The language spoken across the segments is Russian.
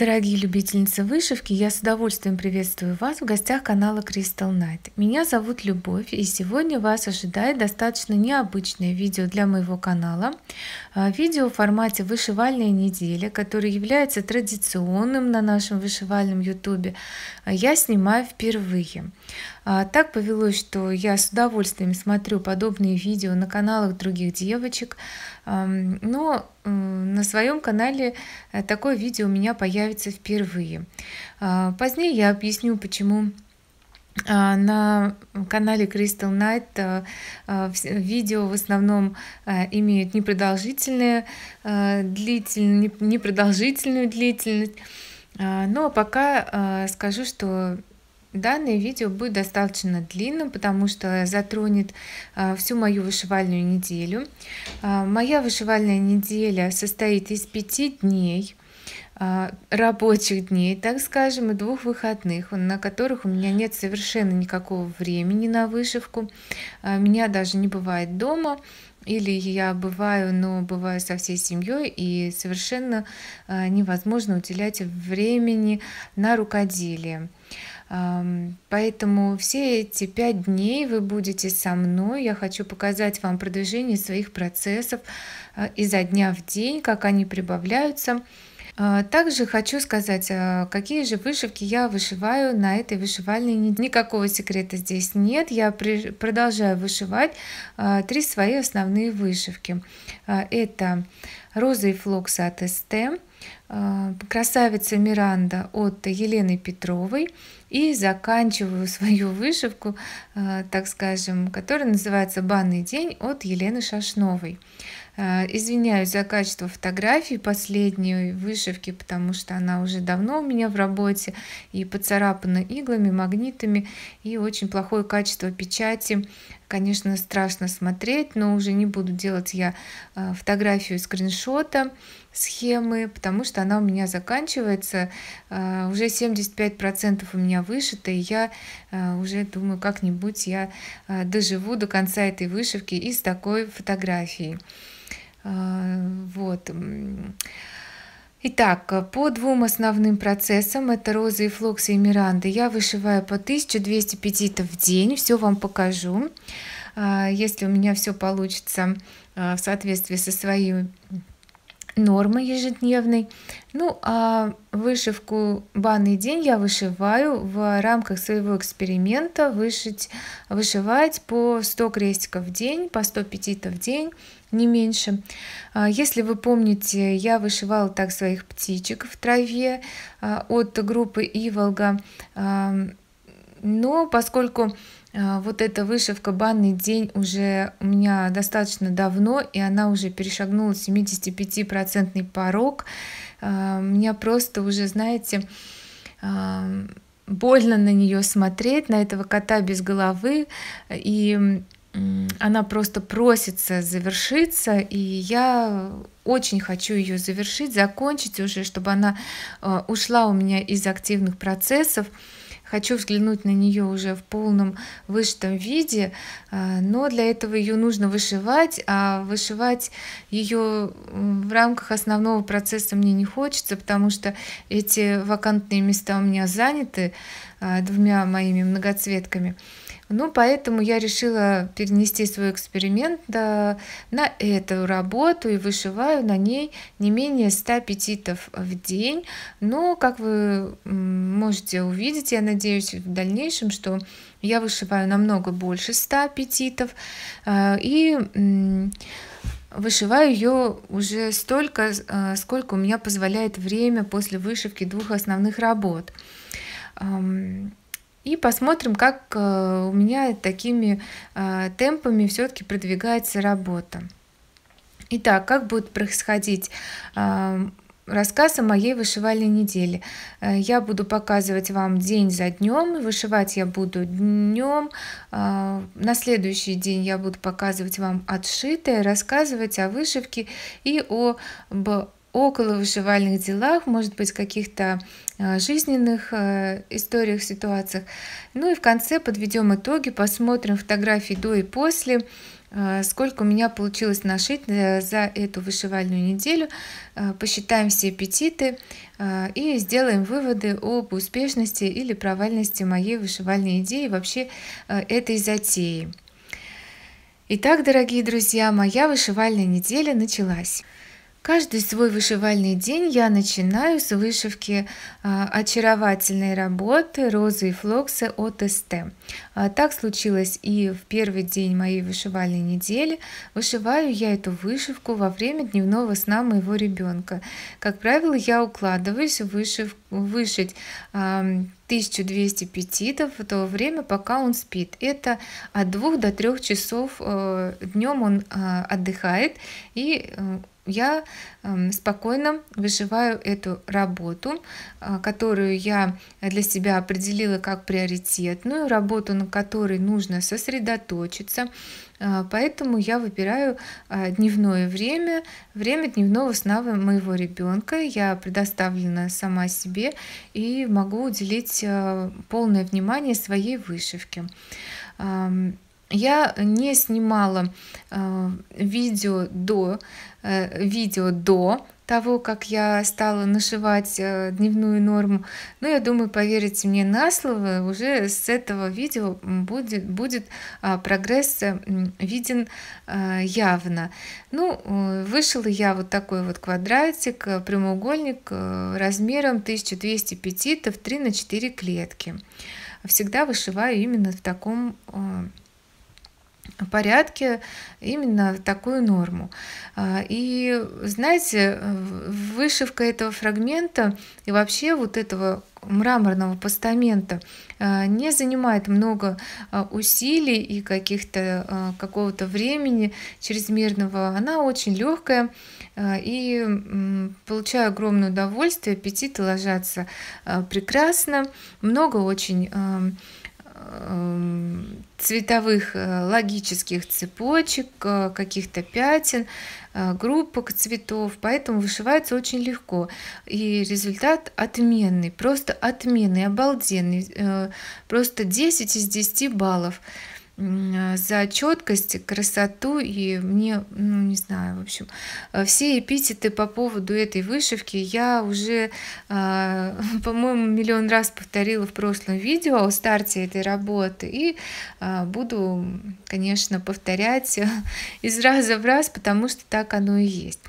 Дорогие любительницы вышивки, я с удовольствием приветствую вас в гостях канала Crystal Night. Меня зовут Любовь, и сегодня вас ожидает достаточно необычное видео для моего канала. А, видео в формате «Вышивальная неделя», который является традиционным на нашем вышивальном ютубе, а, я снимаю впервые. А, так повелось, что я с удовольствием смотрю подобные видео на каналах других девочек, но на своем канале э, такое видео у меня появится впервые. А, позднее я объясню, почему а, на канале Crystal Night видео в основном имеют непродолжительную длительность, непродолжительную длительность. Но пока скажу, что Данное видео будет достаточно длинным, потому что затронет а, всю мою вышивальную неделю. А, моя вышивальная неделя состоит из пяти дней а, рабочих дней, так скажем, и двух выходных, на которых у меня нет совершенно никакого времени на вышивку. Меня даже не бывает дома, или я бываю, но бываю со всей семьей, и совершенно невозможно уделять времени на рукоделие. Поэтому все эти пять дней вы будете со мной. Я хочу показать вам продвижение своих процессов а, изо дня в день, как они прибавляются. А, также хочу сказать, а, какие же вышивки я вышиваю на этой вышивальной. Никакого секрета здесь нет. Я продолжаю вышивать три свои основные вышивки. Это розы и флокс от СТ, красавица Миранда от Елены Петровой, и заканчиваю свою вышивку, э, так скажем, которая называется «Банный день» от Елены Шашновой. Э, извиняюсь за качество фотографий последней вышивки, потому что она уже давно у меня в работе и поцарапана иглами, магнитами и очень плохое качество печати. Конечно, страшно смотреть, но уже не буду делать я э, фотографию скриншота схемы, потому что она у меня заканчивается. Э, уже 75% у меня вышито, и я уже думаю, как-нибудь я доживу до конца этой вышивки и с такой фотографией. А, вот. Итак, по двум основным процессам, это розы и флоксы и миранды, я вышиваю по 1200 петитов в день, все вам покажу. А, если у меня все получится а, в соответствии со своей нормой ежедневной. Ну, а вышивку банный день я вышиваю в рамках своего эксперимента вышить, вышивать по 100 крестиков в день, по 100 петитов в день не меньше. А, если вы помните, я вышивала так своих птичек в траве а, от группы Иволга. А, но поскольку вот эта вышивка «Банный день» уже у меня достаточно давно, и она уже перешагнула 75% порог, меня просто уже, знаете, больно на нее смотреть, на этого кота без головы, и она просто просится завершиться, и я очень хочу ее завершить, закончить уже, чтобы она э, ушла у меня из активных процессов. Хочу взглянуть на нее уже в полном вышитом виде, э, но для этого ее нужно вышивать, а вышивать ее в рамках основного процесса мне не хочется, потому что эти вакантные места у меня заняты э, двумя моими многоцветками. Ну, поэтому я решила перенести свой эксперимент на эту работу и вышиваю на ней не менее 100 аппетитов в день. Но, как вы можете увидеть, я надеюсь в дальнейшем, что я вышиваю намного больше 100 аппетитов. А, и вышиваю ее уже столько, а, сколько у меня позволяет время после вышивки двух основных работ. И посмотрим, как э, у меня такими э, темпами все-таки продвигается работа. Итак, как будет происходить э, рассказ о моей вышивальной неделе. Я буду показывать вам день за днем, вышивать я буду днем, на следующий день я буду показывать вам отшитое, рассказывать о вышивке и об около выживальных делах, может быть, каких-то а, жизненных а, историях, ситуациях. Ну и в конце подведем итоги, посмотрим фотографии до и после, а, сколько у меня получилось нашить э, за эту вышивальную неделю, посчитаем все аппетиты и сделаем выводы об успешности или провальности моей вышивальной идеи, вообще этой затеи. Итак, дорогие друзья, моя вышивальная неделя началась. Каждый свой вышивальный день я начинаю с вышивки а, очаровательной работы розы и флоксы от СТ. А, так случилось и в первый день моей вышивальной недели. Вышиваю я эту вышивку во время дневного сна моего ребенка. Как правило, я укладываюсь вышив... вышить 1200 петитов в то время, пока он спит. Это от 2 до 3 часов э, днем он а, отдыхает и э, я эм, спокойно выживаю эту работу, а, которую я для себя определила как приоритетную, работу, на которой нужно сосредоточиться. А, поэтому я выбираю а, дневное время, время дневного сна моего ребенка. Я предоставлена сама себе и могу уделить полное внимание своей вышивке. Я не снимала видео до Э, видео до того, как я стала нашивать э, дневную норму. Но я думаю, поверите мне на слово, уже с этого видео будет, будет а, прогресс э, виден явно. Ну, вышел я вот такой вот квадратик, прямоугольник размером 1205, это в 3 на 4 клетки. Всегда вышиваю именно в таком порядке именно такую норму. А, и знаете, вышивка этого фрагмента и вообще вот этого мраморного постамента а, не занимает много а, усилий и каких-то какого-то времени чрезмерного. Она очень легкая и получаю огромное удовольствие, аппетиты ложатся прекрасно, много очень Эм, цветовых э, логических цепочек, э, каких-то пятен, э, группок цветов, поэтому вышивается очень легко. И результат отменный, просто отменный, обалденный, просто 10 из 10 баллов. Э, за четкость, красоту и мне, ну не знаю, в общем, э, все эпитеты по поводу этой вышивки я уже, а, по-моему, миллион раз повторила в прошлом видео о старте этой работы и а, буду, конечно, повторять из раза в раз, потому что так оно и есть.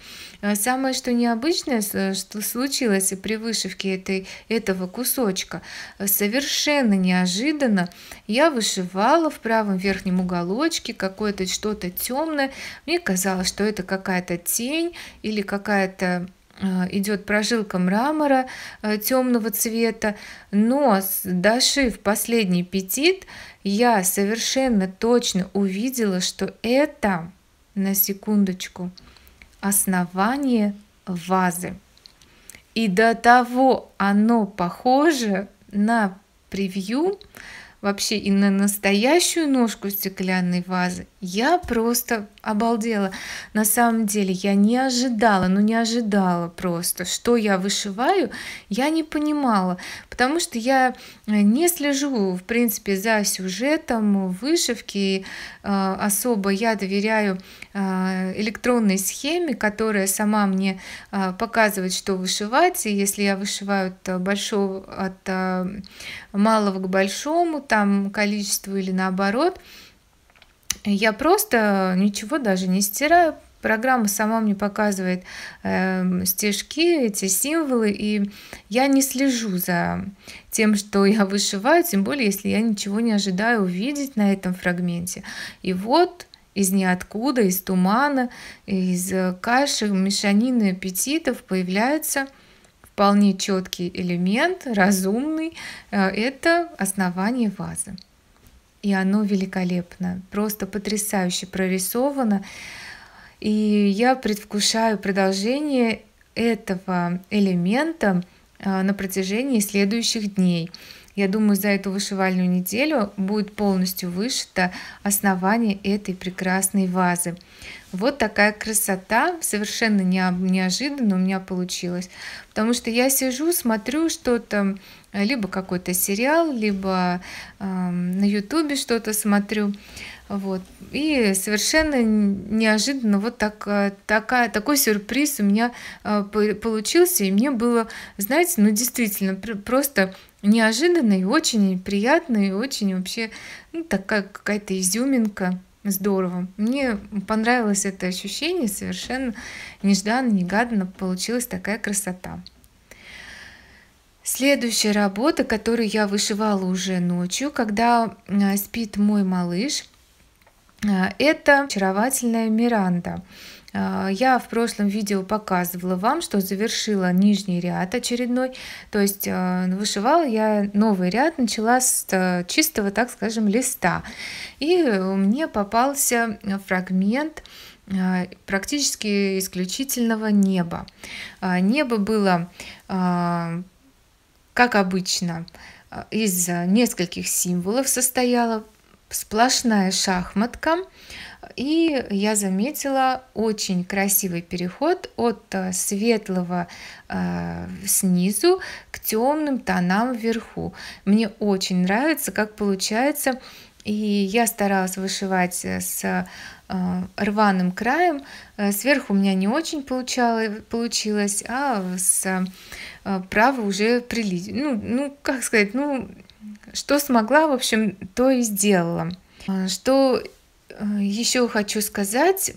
Э, самое, что необычное, э, что случилось при вышивке этой, этого кусочка, э, совершенно неожиданно я вышивала в правом верхнем уголочке какое-то что-то темное. Мне казалось, что это какая-то тень или какая-то идет прожилка мрамора темного цвета, но дошив последний петит, я совершенно точно увидела, что это, на секундочку, основание вазы. И до того оно похоже на превью, вообще и на настоящую ножку стеклянной вазы, я просто обалдела. На самом деле я не ожидала, ну не ожидала просто, что я вышиваю, я не понимала, потому что я э, не слежу, в принципе, за сюжетом вышивки, э, особо я доверяю Э, электронной схеме, которая сама мне э, показывает, что вышивать. И если я вышиваю от э, большого, от малого к большому, там количеству или наоборот, я просто ничего даже не стираю, программа сама мне показывает эм, стежки, эти символы, и я не слежу за тем, что я вышиваю, тем более, если я ничего не ожидаю увидеть на этом фрагменте. И вот из ниоткуда, из тумана, из э, каши, мешанины аппетитов появляется вполне четкий элемент, разумный. Э, это основание вазы. И оно великолепно, просто потрясающе прорисовано. И я предвкушаю продолжение этого элемента э, на протяжении следующих дней. Я думаю, за эту вышивальную неделю будет полностью вышито основание этой прекрасной вазы. Вот такая красота, совершенно неожиданно у меня получилась, потому что я сижу, смотрю что-то, либо какой-то сериал, либо э, на ютубе что-то смотрю, вот, и совершенно неожиданно вот так, э, такая, такой сюрприз у меня э, получился, и мне было, знаете, ну действительно просто неожиданный, очень приятный, очень вообще ну, такая какая-то изюминка. Здорово. Мне понравилось это ощущение, совершенно нежданно, негаданно получилась такая красота. Следующая работа, которую я вышивала уже ночью, когда а, спит мой малыш, а, это очаровательная Миранда. А, я в прошлом видео показывала вам, что завершила нижний ряд очередной, то есть а, вышивала я новый ряд, начала с э, чистого, так скажем, листа. И мне попался фрагмент э, практически исключительного неба. А, небо было, как обычно, э, из нескольких символов состояло, сплошная шахматка, и я заметила очень красивый переход от э, светлого э, снизу к темным тонам вверху. Мне очень нравится, как получается. И я старалась вышивать э, с э, рваным краем. Сверху у меня не очень получало, получилось, а с правой уже прилить. Ну, ну, как сказать, ну, что смогла, в общем, то и сделала. Что еще хочу сказать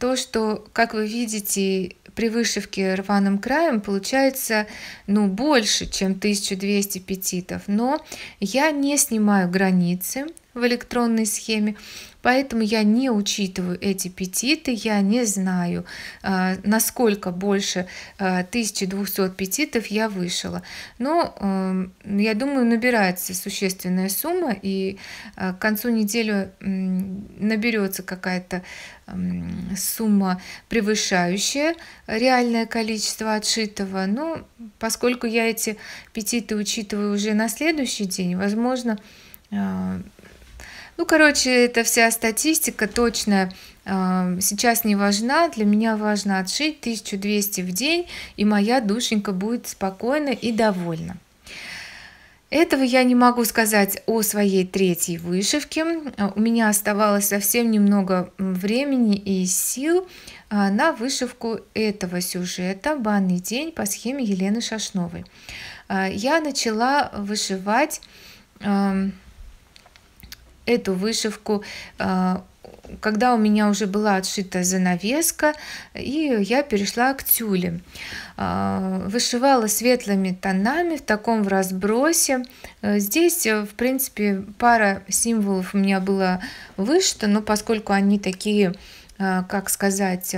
то, что, как вы видите, при вышивке рваным краем получается ну, больше, чем 1200 петитов. Но я не снимаю границы в электронной схеме, Поэтому я не учитываю эти петиты, я не знаю, а, насколько больше 1200 а, петитов я вышила. Но эм, я думаю, набирается существенная сумма, и а, к концу недели наберется какая-то сумма, превышающая реальное количество отшитого. Но поскольку я эти петиты учитываю уже на следующий день, возможно, ну, короче, эта вся статистика точно а, сейчас не важна. Для меня важно отшить 1200 в день, и моя душенька будет спокойна и довольна. Этого я не могу сказать о своей третьей вышивке. А, у меня оставалось совсем немного времени и сил а, на вышивку этого сюжета «Банный день» по схеме Елены Шашновой. Я начала вышивать эту вышивку э, когда у меня уже была отшита занавеска, и я перешла к тюле. Э, вышивала светлыми тонами в таком в разбросе. Э, здесь, в принципе, пара символов у меня была вышита, но поскольку они такие как сказать,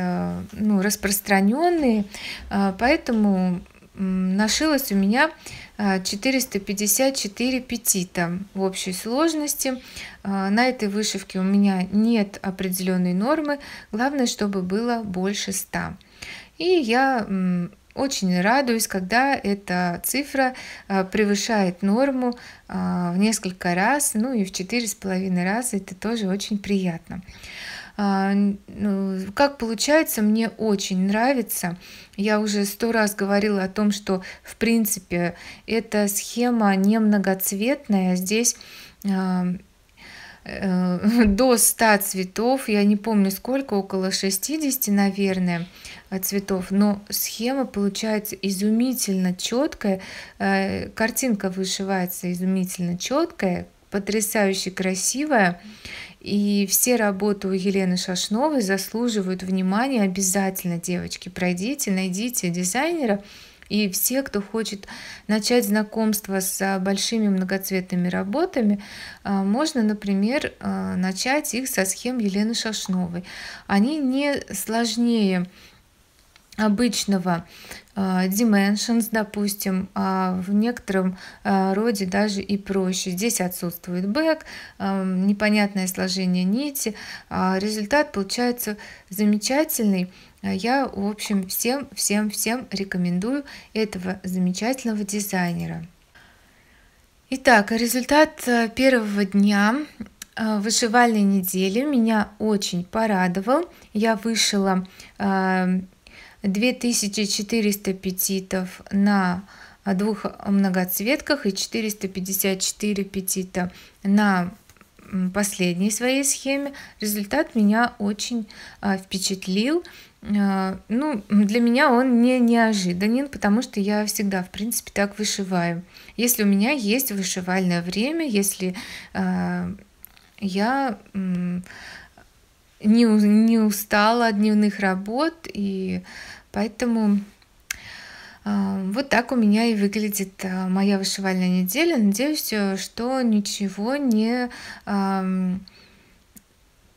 ну, распространенные, поэтому нашилось у меня 454 э, петита в общей сложности. Э, на этой вышивке у меня нет определенной нормы, главное, чтобы было больше 100. И я очень радуюсь, когда эта цифра э, превышает норму в несколько раз, ну и в четыре с половиной раза, это тоже очень приятно. А, ну, как получается, мне очень нравится. Я уже сто раз говорила о том, что в принципе эта схема не многоцветная. Здесь а, э, до 100 цветов, я не помню сколько, около 60, наверное, э, цветов, но схема получается изумительно четкая, э, картинка вышивается изумительно четкая, потрясающе красивая, и все работы у Елены Шашновой заслуживают внимания обязательно, девочки. Пройдите, найдите дизайнера. И все, кто хочет начать знакомство с а, большими многоцветными работами, а, можно, например, а, начать их со схем Елены Шашновой. Они не сложнее обычного а, dimensions, допустим, а, в некотором а, роде даже и проще. Здесь отсутствует бэк, непонятное сложение нити. Результат получается замечательный. Я, в общем, всем, всем, всем рекомендую этого замечательного дизайнера. Итак, результат э, первого дня э, вышивальной недели меня очень порадовал. Я вышила э, 2400 петитов на двух многоцветках и 454 петита на последней своей схеме. Результат меня очень а, впечатлил. А, ну, для меня он не неожиданен, потому что я всегда, в принципе, так вышиваю. Если у меня есть вышивальное время, если а, я не, не устала от дневных работ, и поэтому а, вот так у меня и выглядит а, моя вышивальная неделя. Надеюсь, э, что ничего не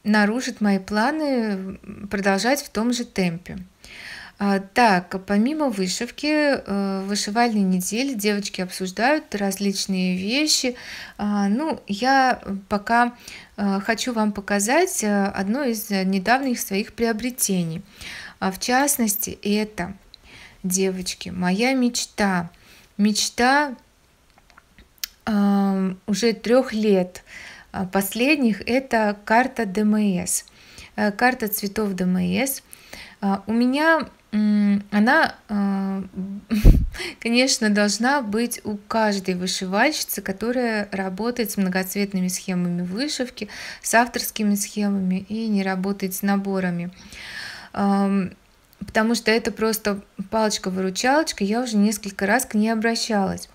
нарушит мои планы продолжать в том же темпе. А, так, помимо вышивки, э, вышивальной недели девочки обсуждают различные вещи. Ну, я пока Э, хочу вам показать э, одно из э, недавних своих приобретений. А, в частности, это, девочки, моя мечта. Мечта э, уже трех лет а, последних – это карта ДМС, карта цветов ДМС. А, у меня она конечно, должна быть у каждой вышивальщицы, которая работает с многоцветными схемами вышивки, с авторскими схемами и не работает с наборами. Потому что это просто палочка-выручалочка, я уже несколько раз к ней обращалась.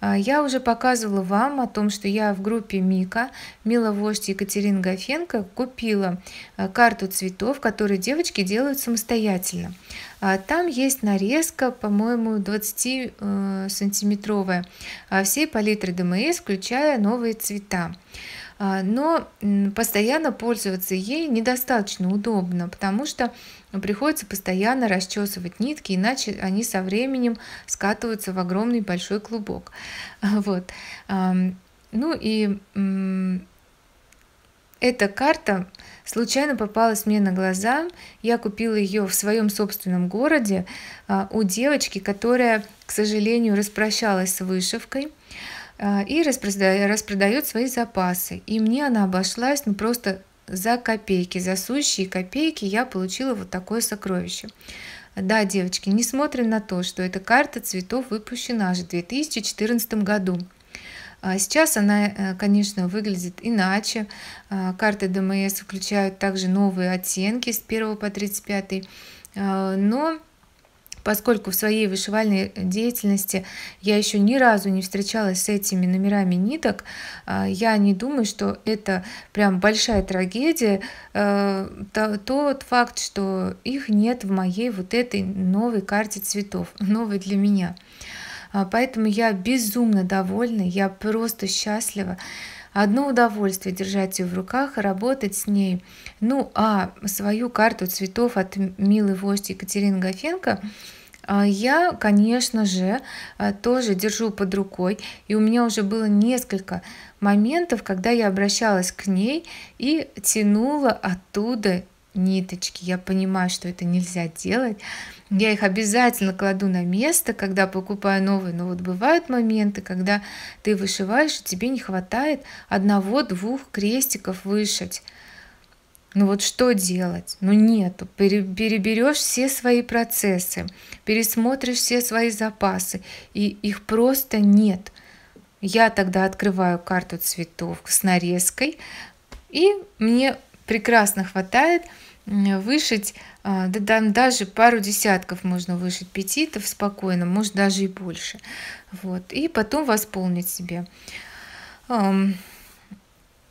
А, я уже показывала вам о том, что я в группе Мика, Мила Вождь Екатерина Гофенко, купила а, карту цветов, которые девочки делают самостоятельно. А, там есть нарезка, по-моему, 20-сантиметровая э, всей палитры ДМС, включая новые цвета но постоянно пользоваться ей недостаточно удобно, потому что но приходится постоянно расчесывать нитки, иначе они со временем скатываются в огромный большой клубок. Вот. Ну и эта карта случайно попалась мне на глаза. Я купила ее в своем собственном городе а, у девочки, которая, к сожалению, распрощалась с вышивкой а, и распродает, свои запасы. И мне она обошлась ну, просто за копейки, за сущие копейки я получила вот такое сокровище. Да, девочки, несмотря на то, что эта карта цветов выпущена аж в 2014 году. А сейчас она, э, конечно, выглядит иначе. А, карты ДМС включают также новые оттенки с 1 по 35, а, но поскольку в своей вышивальной деятельности я еще ни разу не встречалась с этими номерами ниток, а, я не думаю, что это прям большая трагедия. А, тот факт, что их нет в моей вот этой новой карте цветов, новой для меня. А, поэтому я безумно довольна, я просто счастлива. Одно удовольствие держать ее в руках работать с ней. Ну а свою карту цветов от милой Вости Екатерины Гофенко – а я, конечно же, э, тоже держу под рукой, и у меня уже было несколько моментов, когда я обращалась к ней и тянула оттуда ниточки. Я понимаю, что это нельзя делать. Я их обязательно кладу на место, когда покупаю новые. Но вот бывают моменты, когда ты вышиваешь, и тебе не хватает одного-двух крестиков вышить. Ну вот что делать? Ну нету. Переберешь все свои процессы, пересмотришь все свои запасы, и их просто нет. Я тогда открываю карту цветов с нарезкой, и мне прекрасно хватает вышить, а, да там даже пару десятков можно вышить петитов спокойно, может даже и больше. Вот. И потом восполнить себе.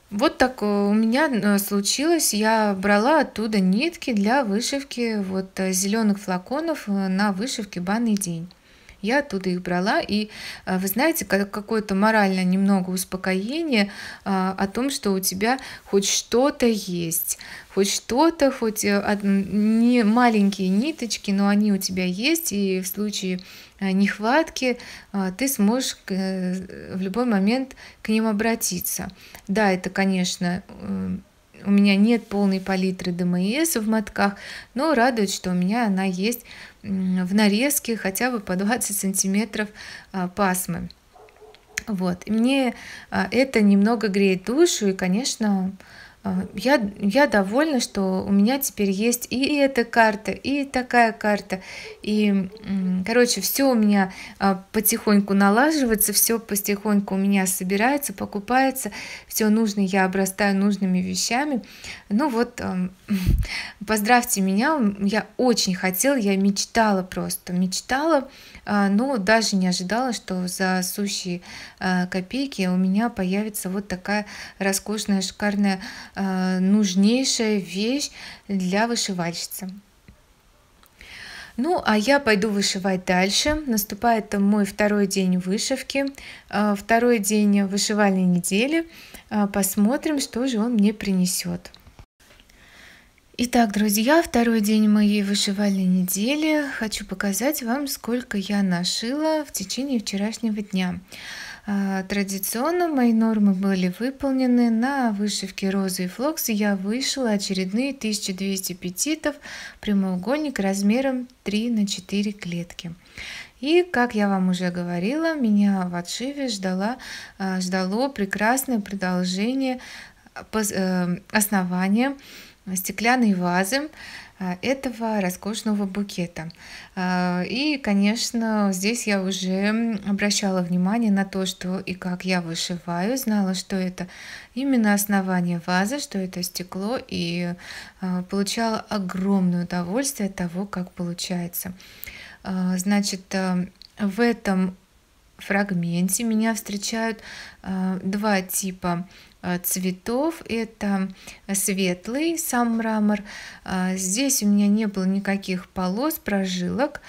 Вот так э, у меня э, случилось. Я брала оттуда нитки для вышивки вот э, зеленых флаконов на вышивке банный день. Я оттуда их брала, и вы знаете, какое-то моральное немного успокоение о том, что у тебя хоть что-то есть, хоть что-то, хоть не маленькие ниточки, но они у тебя есть, и в случае Э, нехватки, э, ты сможешь э, в любой момент к ним обратиться. Да, это, конечно, у меня нет полной палитры ДМС в мотках, но радует, что у меня она есть в нарезке хотя бы по 20 сантиметров а, пасмы. Вот. И мне а, это немного греет душу, и, конечно, Э, я, я довольна, что у меня теперь есть и эта карта, и такая карта. И, короче, все у меня э, потихоньку налаживается, все потихоньку у меня собирается, покупается, все нужно, я обрастаю нужными вещами. Ну вот, э, поздравьте меня, я очень хотела, я мечтала просто, мечтала, но даже не ожидала, что за сущие копейки у меня появится вот такая роскошная, шикарная Э, нужнейшая вещь для вышивальщицы. Ну, а я пойду вышивать дальше. Наступает мой второй день вышивки, э, второй день вышивальной недели. Э, посмотрим, что же он мне принесет. Итак, друзья, второй день моей вышивальной недели. Хочу показать вам, сколько я нашила в течение вчерашнего дня. А, традиционно мои нормы были выполнены. На вышивке розы и флокс я вышила очередные 1200 петитов, прямоугольник размером 3 на 4 клетки. И, как я вам уже говорила, меня в отшиве ждала, а, ждало прекрасное продолжение а, э, основания стеклянной вазы а, этого роскошного букета. А, и, конечно, здесь я уже обращала внимание на то, что и как я вышиваю, знала, что это именно основание вазы, что это стекло, и а, получала огромное удовольствие от того, как получается. Значит, в этом фрагменте меня встречают два типа Э, цветов. Это светлый сам мрамор. Э, здесь у меня не было никаких полос, прожилок,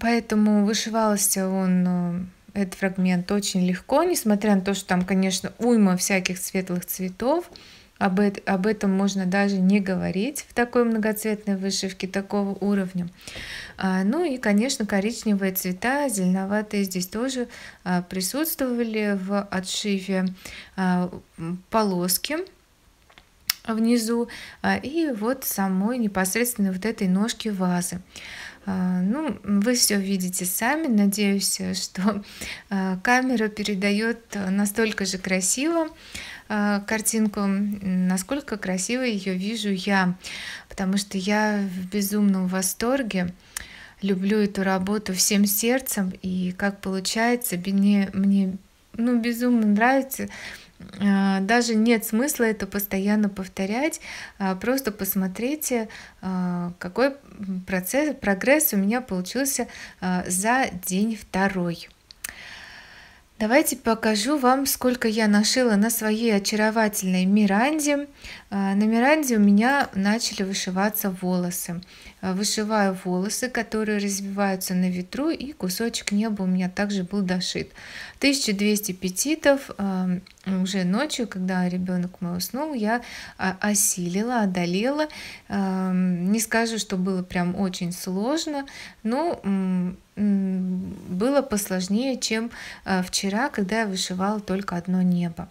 поэтому вышивался он э, этот фрагмент очень легко, несмотря на то, что там, конечно, уйма всяких светлых цветов. Об, это, об этом можно даже не говорить в такой многоцветной вышивке такого уровня. А, ну и, конечно, коричневые цвета, зеленоватые здесь тоже а, присутствовали в отшиве а, полоски внизу а, и вот самой непосредственно вот этой ножки вазы. А, ну, вы все видите сами. Надеюсь, что а, камера передает настолько же красиво. Э, картинку, насколько красивой ее вижу я, потому что я в безумном восторге люблю эту работу всем сердцем, и как получается, мне, мне ну, безумно нравится. Э, даже нет смысла это постоянно повторять, э, просто посмотрите, какой процесс, прогресс у меня получился за день второй. Давайте покажу вам, сколько я нашила на своей очаровательной Миранде. А, на Миранде у меня начали вышиваться волосы. А, вышиваю волосы, которые развиваются на ветру, и кусочек неба у меня также был дошит. 1200 петитов эм, уже ночью, когда ребенок мой уснул, я а, осилила, одолела. Эм, не скажу, что было прям очень сложно, но было посложнее, чем э, вчера, когда я вышивала только одно небо.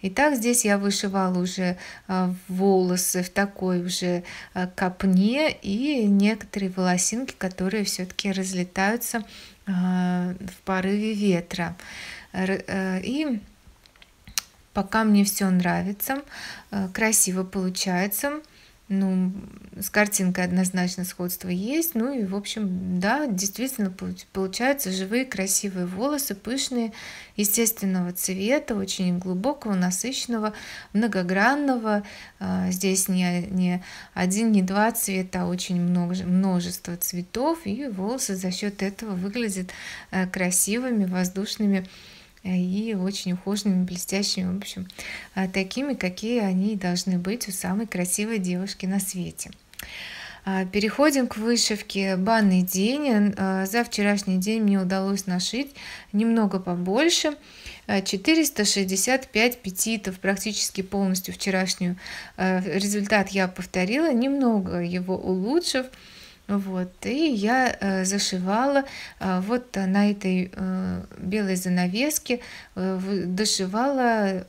Итак, здесь я вышивала уже э, волосы в такой уже э, копне и некоторые волосинки, которые все-таки разлетаются Э, в порыве ветра. Э, и пока мне все нравится, э, красиво получается ну, с картинкой однозначно сходство есть. Ну и, в общем, да, действительно получаются живые, красивые волосы, пышные, естественного цвета, очень глубокого, насыщенного, многогранного. А, здесь не, не один, не два цвета, а очень много, множество цветов. И волосы за счет этого выглядят э, красивыми, воздушными, и очень ухоженными, блестящими, в общем, а, такими, какие они должны быть у самой красивой девушки на свете. А, переходим к вышивке «Банный день». А, за вчерашний день мне удалось нашить немного побольше. 465 петитов, практически полностью вчерашнюю. Результат я повторила, немного его улучшив. Вот, и я э, зашивала э, вот на этой э, белой занавеске, э, дошивала э,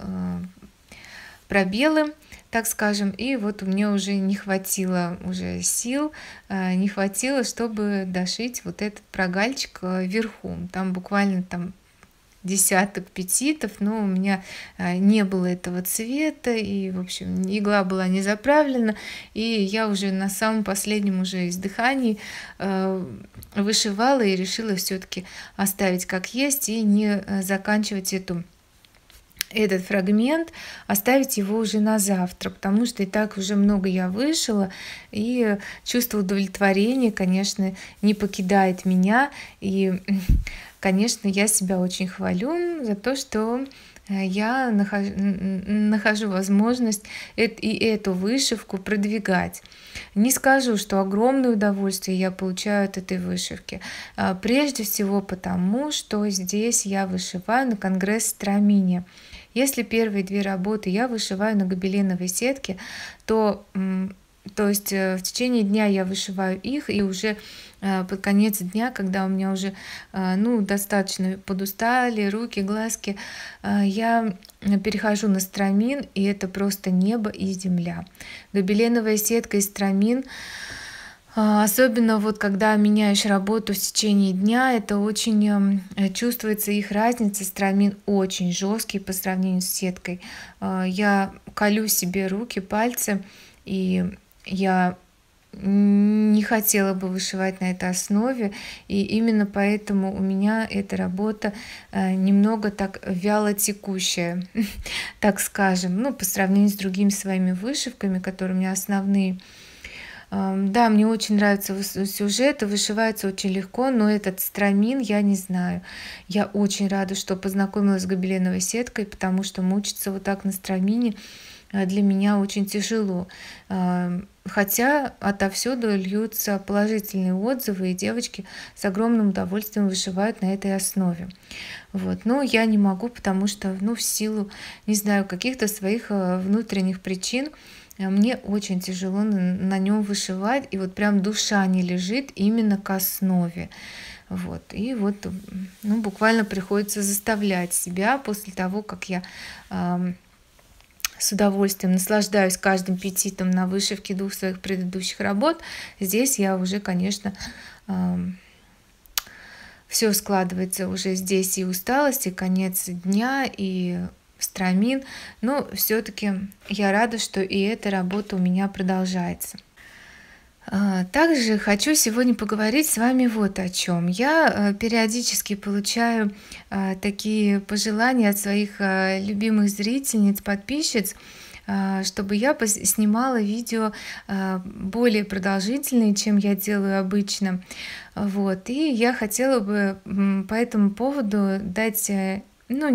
пробелы, так скажем, и вот мне уже не хватило уже сил, э, не хватило, чтобы дошить вот этот прогальчик э, вверху. Там буквально там десяток петитов, но у меня э, не было этого цвета, и, в общем, игла была не заправлена, и я уже на самом последнем уже из дыханий э, вышивала и решила все-таки оставить как есть и не э, заканчивать эту этот фрагмент, оставить его уже на завтра, потому что и так уже много я вышила, и чувство удовлетворения, конечно, не покидает меня, и Конечно, я себя очень хвалю за то, что э, я нахожу, нахожу возможность и эту вышивку продвигать. Не скажу, что огромное удовольствие я получаю от этой вышивки. А, прежде всего потому, что здесь я вышиваю на конгресс Трамине. Если первые две работы я вышиваю на гобеленовой сетке, то то есть э, в течение дня я вышиваю их, и уже э, под конец дня, когда у меня уже э, ну, достаточно подустали руки, глазки, я перехожу на страмин, и это просто небо и земля. Гобеленовая сетка и страмин Особенно вот когда меняешь работу в течение дня, это очень эм, чувствуется их разница. Страмин очень жесткий по сравнению с сеткой. Я колю себе руки, пальцы и я не хотела бы вышивать на этой основе, и именно поэтому у меня эта работа э, немного так вяло текущая, так скажем, ну, по сравнению с другими своими вышивками, которые у меня основные. Да, мне очень нравятся сюжеты, вышивается очень легко, но этот страмин я не знаю. Я очень рада, что познакомилась с гобеленовой сеткой, потому что мучиться вот так на страмине – Э, для меня очень тяжело. Эм, хотя отовсюду льются положительные отзывы, и девочки с огромным удовольствием вышивают на этой основе. Вот. Но я не могу, потому что ну, в силу, не знаю, каких-то своих э, внутренних причин, э, мне очень тяжело на нем вышивать, и вот прям душа не лежит именно к основе. Вот. И вот ну, буквально приходится заставлять себя после того, как я э, с удовольствием наслаждаюсь каждым петитом на вышивке двух своих предыдущих работ. Здесь я уже, конечно, все складывается уже здесь и усталость, и конец дня, и страмин. Но все-таки я рада, что и эта работа у меня продолжается. А, также хочу сегодня поговорить с вами вот о чем. Я э, периодически получаю а, такие пожелания от своих а, любимых зрительниц, подписчиц, чтобы я снимала видео более продолжительные, чем я делаю обычно. Вот. И я хотела бы по этому поводу дать э, ну,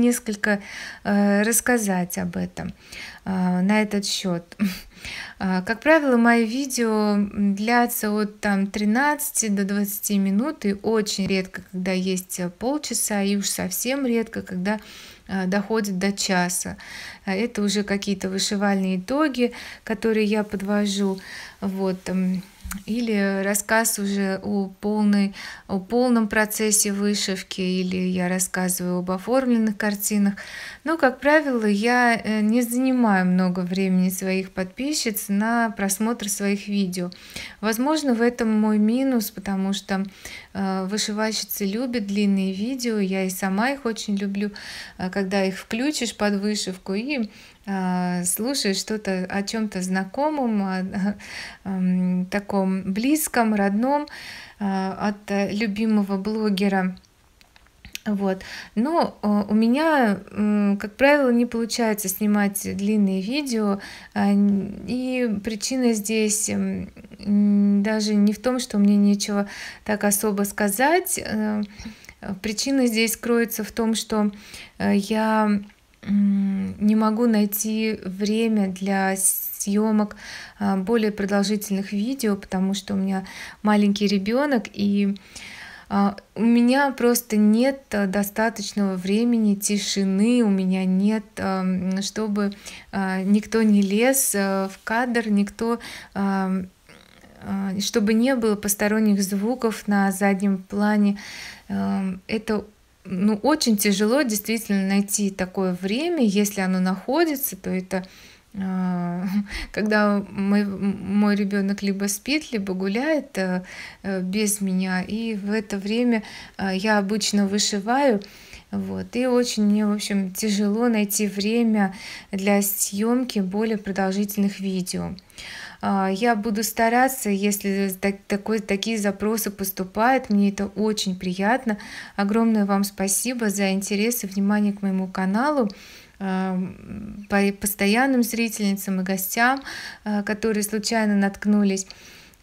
несколько э, рассказать об этом э, на этот счет. А, как правило, мои видео длятся от там, 13 до 20 минут, и очень редко, когда есть э, полчаса, и уж совсем редко, когда э, доходит до часа. А это уже какие-то вышивальные итоги, которые я подвожу. Вот или рассказ уже о, полной, о полном процессе вышивки, или я рассказываю об оформленных картинах. Но, как правило, я э, не занимаю много времени своих подписчиц на просмотр своих видео. Возможно, в этом мой минус, потому что э, вышивальщицы любят длинные видео, я и сама их очень люблю, э, когда их включишь под вышивку, и а, слушаешь что-то о чем-то знакомом, о, о, таком близком, родном а, от э, любимого блогера. Вот. Но а, у меня, как правило, не получается снимать длинные видео, и причина здесь даже не в том, что мне нечего так особо сказать. Э, причина здесь кроется в том, что э, я не могу найти время для съемок а, более продолжительных видео, потому что у меня маленький ребенок, и а, у меня просто нет а, достаточного времени, тишины, у меня нет, чтобы никто не лез в кадр, никто чтобы не было посторонних звуков на заднем плане. Эм, это ну, очень тяжело действительно найти такое время, если оно находится, то это а, когда мой, мой ребенок либо спит, либо гуляет э, э, без меня. И в это время а, я обычно вышиваю. Вот. И очень мне, в общем, тяжело найти время для съемки более продолжительных видео. А, я буду стараться, если такой, такие запросы поступают, мне это очень приятно. Огромное вам спасибо за интерес и внимание к моему каналу а, по постоянным зрительницам и гостям, а, которые случайно наткнулись.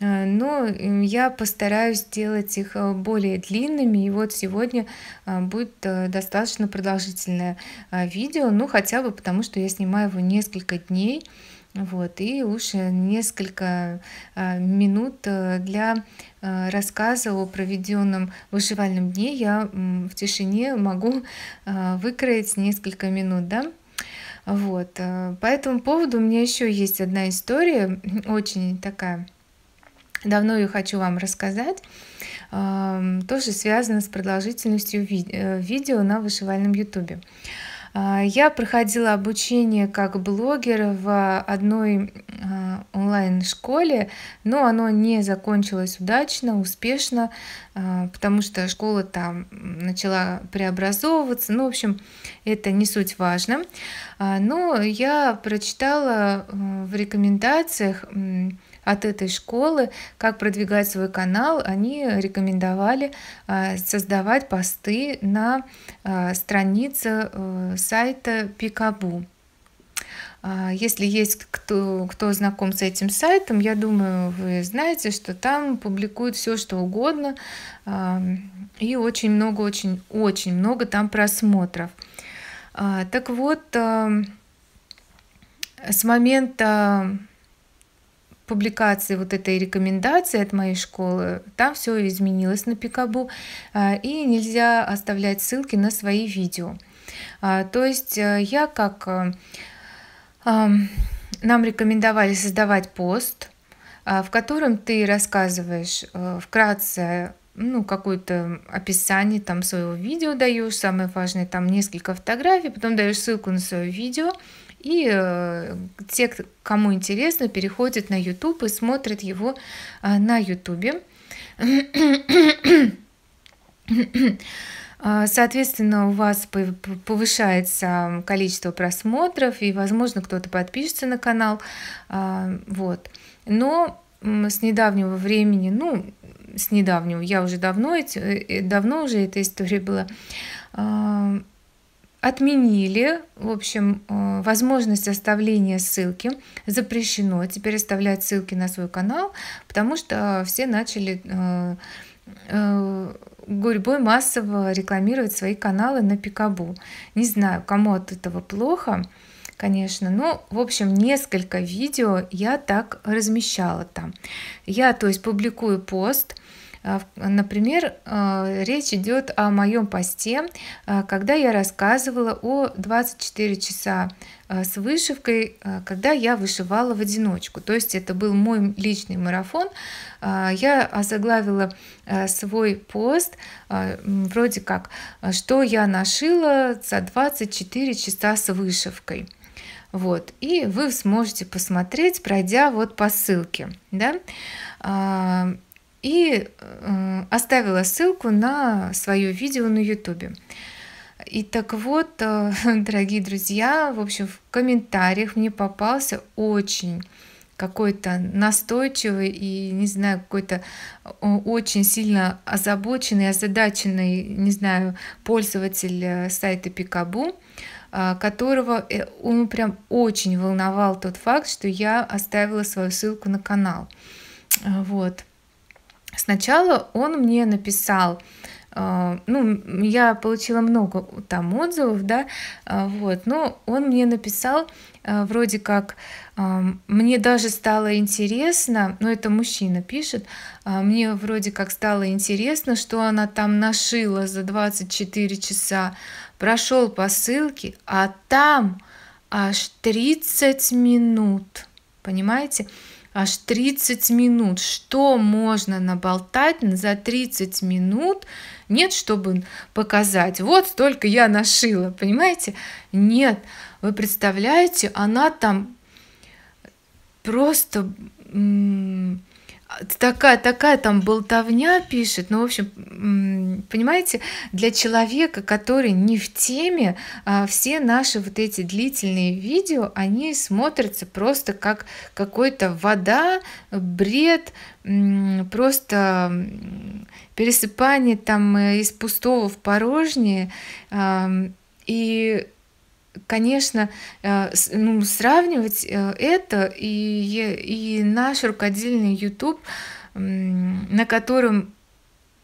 Но я постараюсь сделать их более длинными. И вот сегодня будет достаточно продолжительное видео. Ну, хотя бы потому, что я снимаю его несколько дней. Вот, и уж несколько а, минут э, для э, рассказа о проведенном вышивальном дне я в тишине могу а, выкроить несколько минут, да? Вот, э, по этому поводу у меня еще есть одна история, очень такая давно ее хочу вам рассказать. А, тоже связано с продолжительностью видео на вышивальном ютубе. А, я проходила обучение как блогер в одной а, онлайн-школе, но оно не закончилось удачно, успешно, а, потому что школа там начала преобразовываться. Ну, в общем, это не суть важно. Но я прочитала в рекомендациях от этой школы, как продвигать свой канал, они рекомендовали э, создавать посты на э, странице э, сайта Пикабу. А, если есть кто, кто знаком с этим сайтом, я думаю, вы знаете, что там публикуют все, что угодно, а, и очень много, очень, очень много там просмотров. А, так вот, с момента публикации вот этой рекомендации от моей школы, там все изменилось на Пикабу, а, и нельзя оставлять ссылки на свои видео. А, то есть э, я как... Э, нам рекомендовали создавать пост, а, в котором ты рассказываешь э, вкратце ну, какое-то описание там своего видео даешь, самое важное, там несколько фотографий, потом даешь ссылку на свое видео, и э, те, кому интересно, переходят на YouTube и смотрят его э, на YouTube. Э, соответственно, у вас повышается количество просмотров, и, возможно, кто-то подпишется на канал. Вот. Но с недавнего времени, ну, с недавнего, я уже давно, давно уже эта история была, отменили, в общем, э, возможность оставления ссылки. Запрещено теперь оставлять ссылки на свой канал, потому что все начали э, э, гурьбой массово рекламировать свои каналы на Пикабу. Не знаю, кому от этого плохо, конечно, но, в общем, несколько видео я так размещала там. Я, то есть, публикую пост – а, например, а, речь идет о моем посте, а, когда я рассказывала о 24 часа с вышивкой, когда я вышивала в одиночку. То есть это был мой личный марафон. Я озаглавила свой пост вроде как, что я нашила за 24 часа с вышивкой. Вот. И вы сможете посмотреть, пройдя вот по ссылке. Да? и э, оставила ссылку на свое видео на YouTube. И так вот, э, дорогие друзья, в общем, в комментариях мне попался очень какой-то настойчивый и, не знаю, какой-то э, очень сильно озабоченный, озадаченный, не знаю, пользователь сайта Пикабу, которого он прям очень волновал тот факт, что я оставила свою ссылку на канал. Вот. Сначала он мне написал, э, ну, я получила много там отзывов, да, э, вот, но он мне написал э, вроде как, мне даже стало интересно, ну, это мужчина пишет, мне вроде как стало интересно, что она там нашила за 24 часа, прошел по ссылке, а там аж 30 минут, понимаете? аж 30 минут. Что можно наболтать за 30 минут? Нет, чтобы показать. Вот столько я нашила, понимаете? Нет. Вы представляете, она там просто... М- такая такая там болтовня пишет ну в общем понимаете для человека который не в теме а, все наши вот эти длительные видео они смотрятся просто как какой-то вода бред просто пересыпание там э, из пустого в порожнее и конечно, э, ну, сравнивать э, это и, и наш рукодельный YouTube, на котором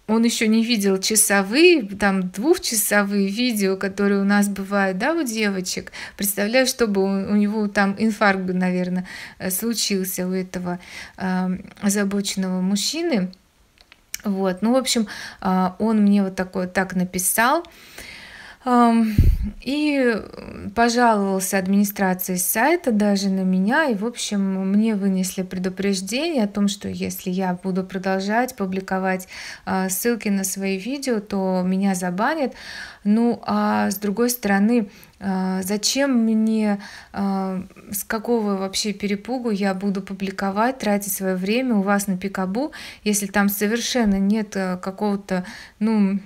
он еще не видел часовые, там двухчасовые видео, которые у нас бывают, да, у девочек. Представляю, чтобы у, у него там инфаркт, наверное, э, случился у этого э, озабоченного мужчины. Вот, ну, в общем, э, он мне вот такое так написал. Э, и пожаловался администрации сайта даже на меня. И, в общем, мне вынесли предупреждение о том, что если я буду продолжать публиковать а, ссылки на свои видео, то меня забанят. Ну, а с другой стороны, а, зачем мне, а, с какого вообще перепугу я буду публиковать, тратить свое время у вас на пикабу, если там совершенно нет э, какого-то, ну,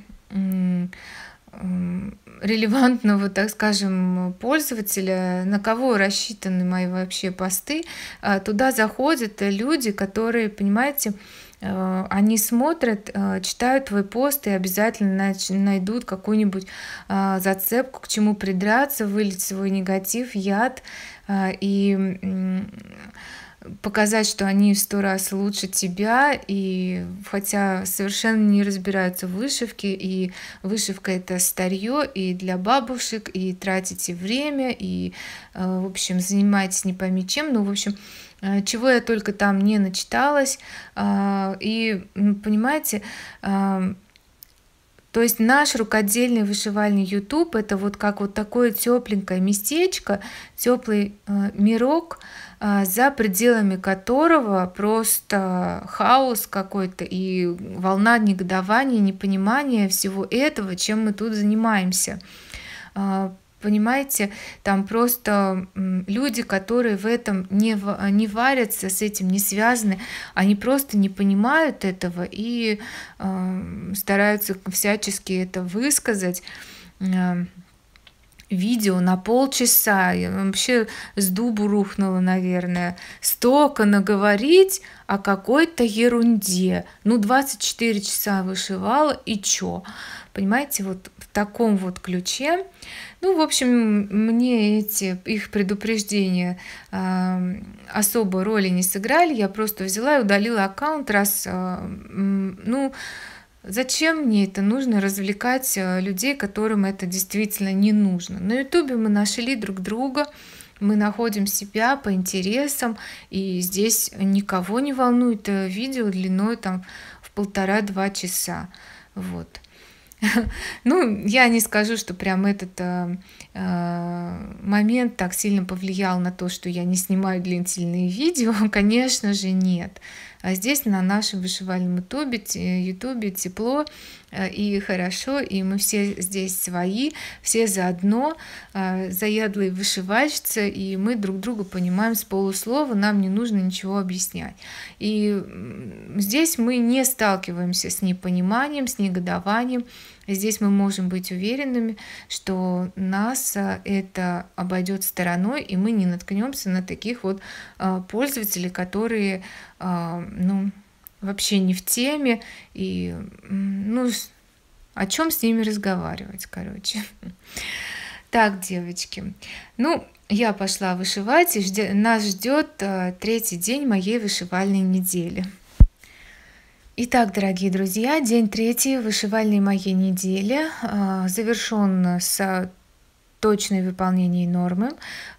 релевантного, так скажем, пользователя, на кого рассчитаны мои вообще посты, а, туда заходят люди, которые, понимаете, э, они смотрят, э, читают твой пост и обязательно найдут какую-нибудь а, зацепку, к чему придраться, вылить свой негатив, яд. А, и показать, что они в сто раз лучше тебя, и хотя совершенно не разбираются в вышивке, и вышивка это старье и для бабушек, и тратите время, и, э, в общем, занимаетесь не пойми чем, ну, в общем, э, чего я только там не начиталась, э, и, ну, понимаете, то есть наш рукодельный вышивальный YouTube это вот как вот такое тепленькое местечко, теплый мирок, а, за пределами которого просто хаос какой-то и волна негодования, непонимания всего этого, чем мы тут занимаемся. А, понимаете, там просто люди, которые в этом не, не варятся, с этим не связаны, они просто не понимают этого и э, стараются всячески это высказать видео на полчаса. Я вообще с дубу рухнула, наверное. Столько наговорить о какой-то ерунде. Ну, 24 часа вышивала, и чё? Понимаете, вот в таком вот ключе. Ну, в общем, мне эти их предупреждения э, эм, особой роли не сыграли. Я просто взяла и удалила аккаунт, раз, э, ну, Зачем мне это нужно развлекать э, людей, которым это действительно не нужно? На Ютубе мы нашли друг друга, мы находим себя по интересам, и здесь никого не волнует э, видео длиной там в полтора-два часа. Вот. Ну, я не скажу, что прям этот э, э, момент так сильно повлиял на то, что я не снимаю длительные видео. Конечно же, нет. А здесь на нашем вышивальном ютубе, ютубе тепло, Э, и хорошо, и мы все здесь свои, все заодно, э, заядлые вышивальщицы, и мы друг друга понимаем с полуслова, нам не нужно ничего объяснять. И здесь мы не сталкиваемся с непониманием, с негодованием, Здесь мы можем быть уверенными, что нас э, это обойдет стороной, и мы не наткнемся на таких вот пользователей, которые ну, вообще не в теме, и, ну, о чем с ними разговаривать, короче. Так, девочки, ну, я пошла вышивать, и жд... нас ждет э, третий день моей вышивальной недели. Итак, дорогие друзья, день третий вышивальной моей недели э, завершен с точное выполнение нормы.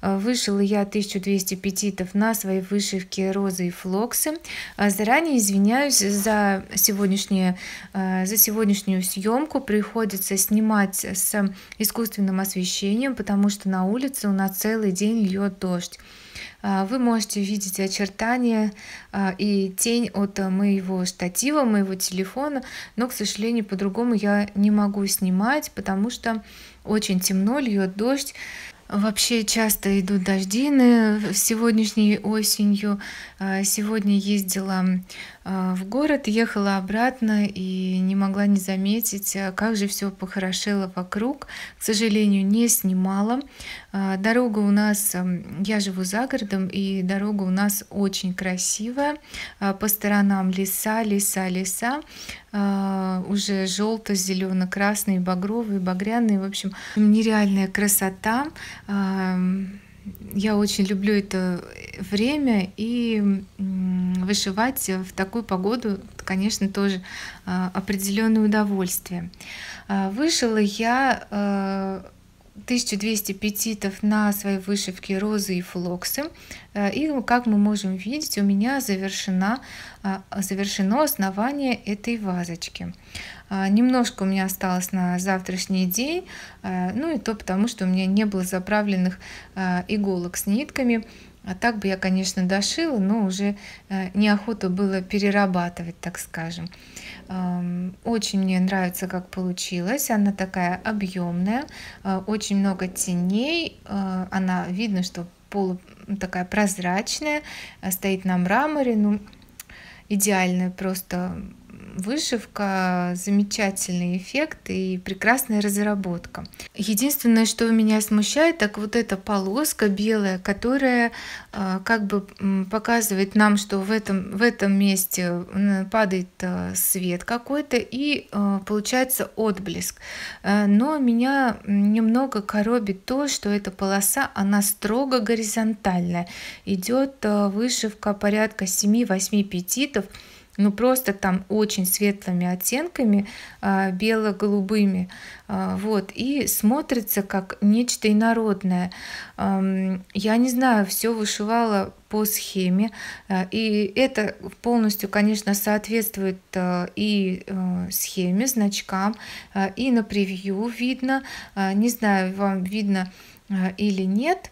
Э, Вышила я 1200 петитов на своей вышивке розы и флоксы. Э, заранее извиняюсь за, сегодняшнее, э, за сегодняшнюю съемку. Приходится снимать с искусственным освещением, потому что на улице у нас целый день льет дождь. Вы можете видеть очертания и тень от моего штатива, моего телефона, но, к сожалению, по-другому я не могу снимать, потому что очень темно, льет дождь. Вообще часто идут дождины сегодняшней осенью. А, сегодня ездила а, в город, ехала обратно и не могла не заметить, а, как же все похорошело вокруг. К сожалению, не снимала. А, дорога у нас, я живу за городом, и дорога у нас очень красивая. По сторонам леса, леса, леса. Уже желто, зелено, красные, багровые, багряные. В общем, нереальная красота. Я очень люблю это э, время и вышивать в такую погоду, конечно, тоже а, определенное удовольствие. А, Вышила я 1200 э, петитов на своей вышивке розы и флоксы. Э, и ну, как мы можем видеть, у меня завершена, а, завершено основание этой вазочки. А, немножко у меня осталось на завтрашний день, а, ну и то потому, что у меня не было заправленных а, иголок с нитками. А так бы я, конечно, дошила, но уже неохота было перерабатывать, так скажем. Очень мне нравится, как получилось. Она такая объемная, очень много теней. Она видно, что полу такая прозрачная, стоит на мраморе. Ну, идеальная просто вышивка, замечательный эффект и прекрасная разработка. Единственное, что меня смущает, так вот эта полоска белая, которая э, как бы показывает нам, что в этом, в этом месте падает э, свет какой-то и э, получается отблеск. Но меня немного коробит то, что эта полоса, она строго горизонтальная. Идет вышивка порядка 7-8 петитов, ну просто там очень светлыми оттенками, а, бело-голубыми, а, вот, и смотрится как нечто инородное. Я не знаю, все вышивала по схеме, а, и это полностью, конечно, соответствует и э, схеме, значкам, и на превью видно, не знаю, вам видно или нет,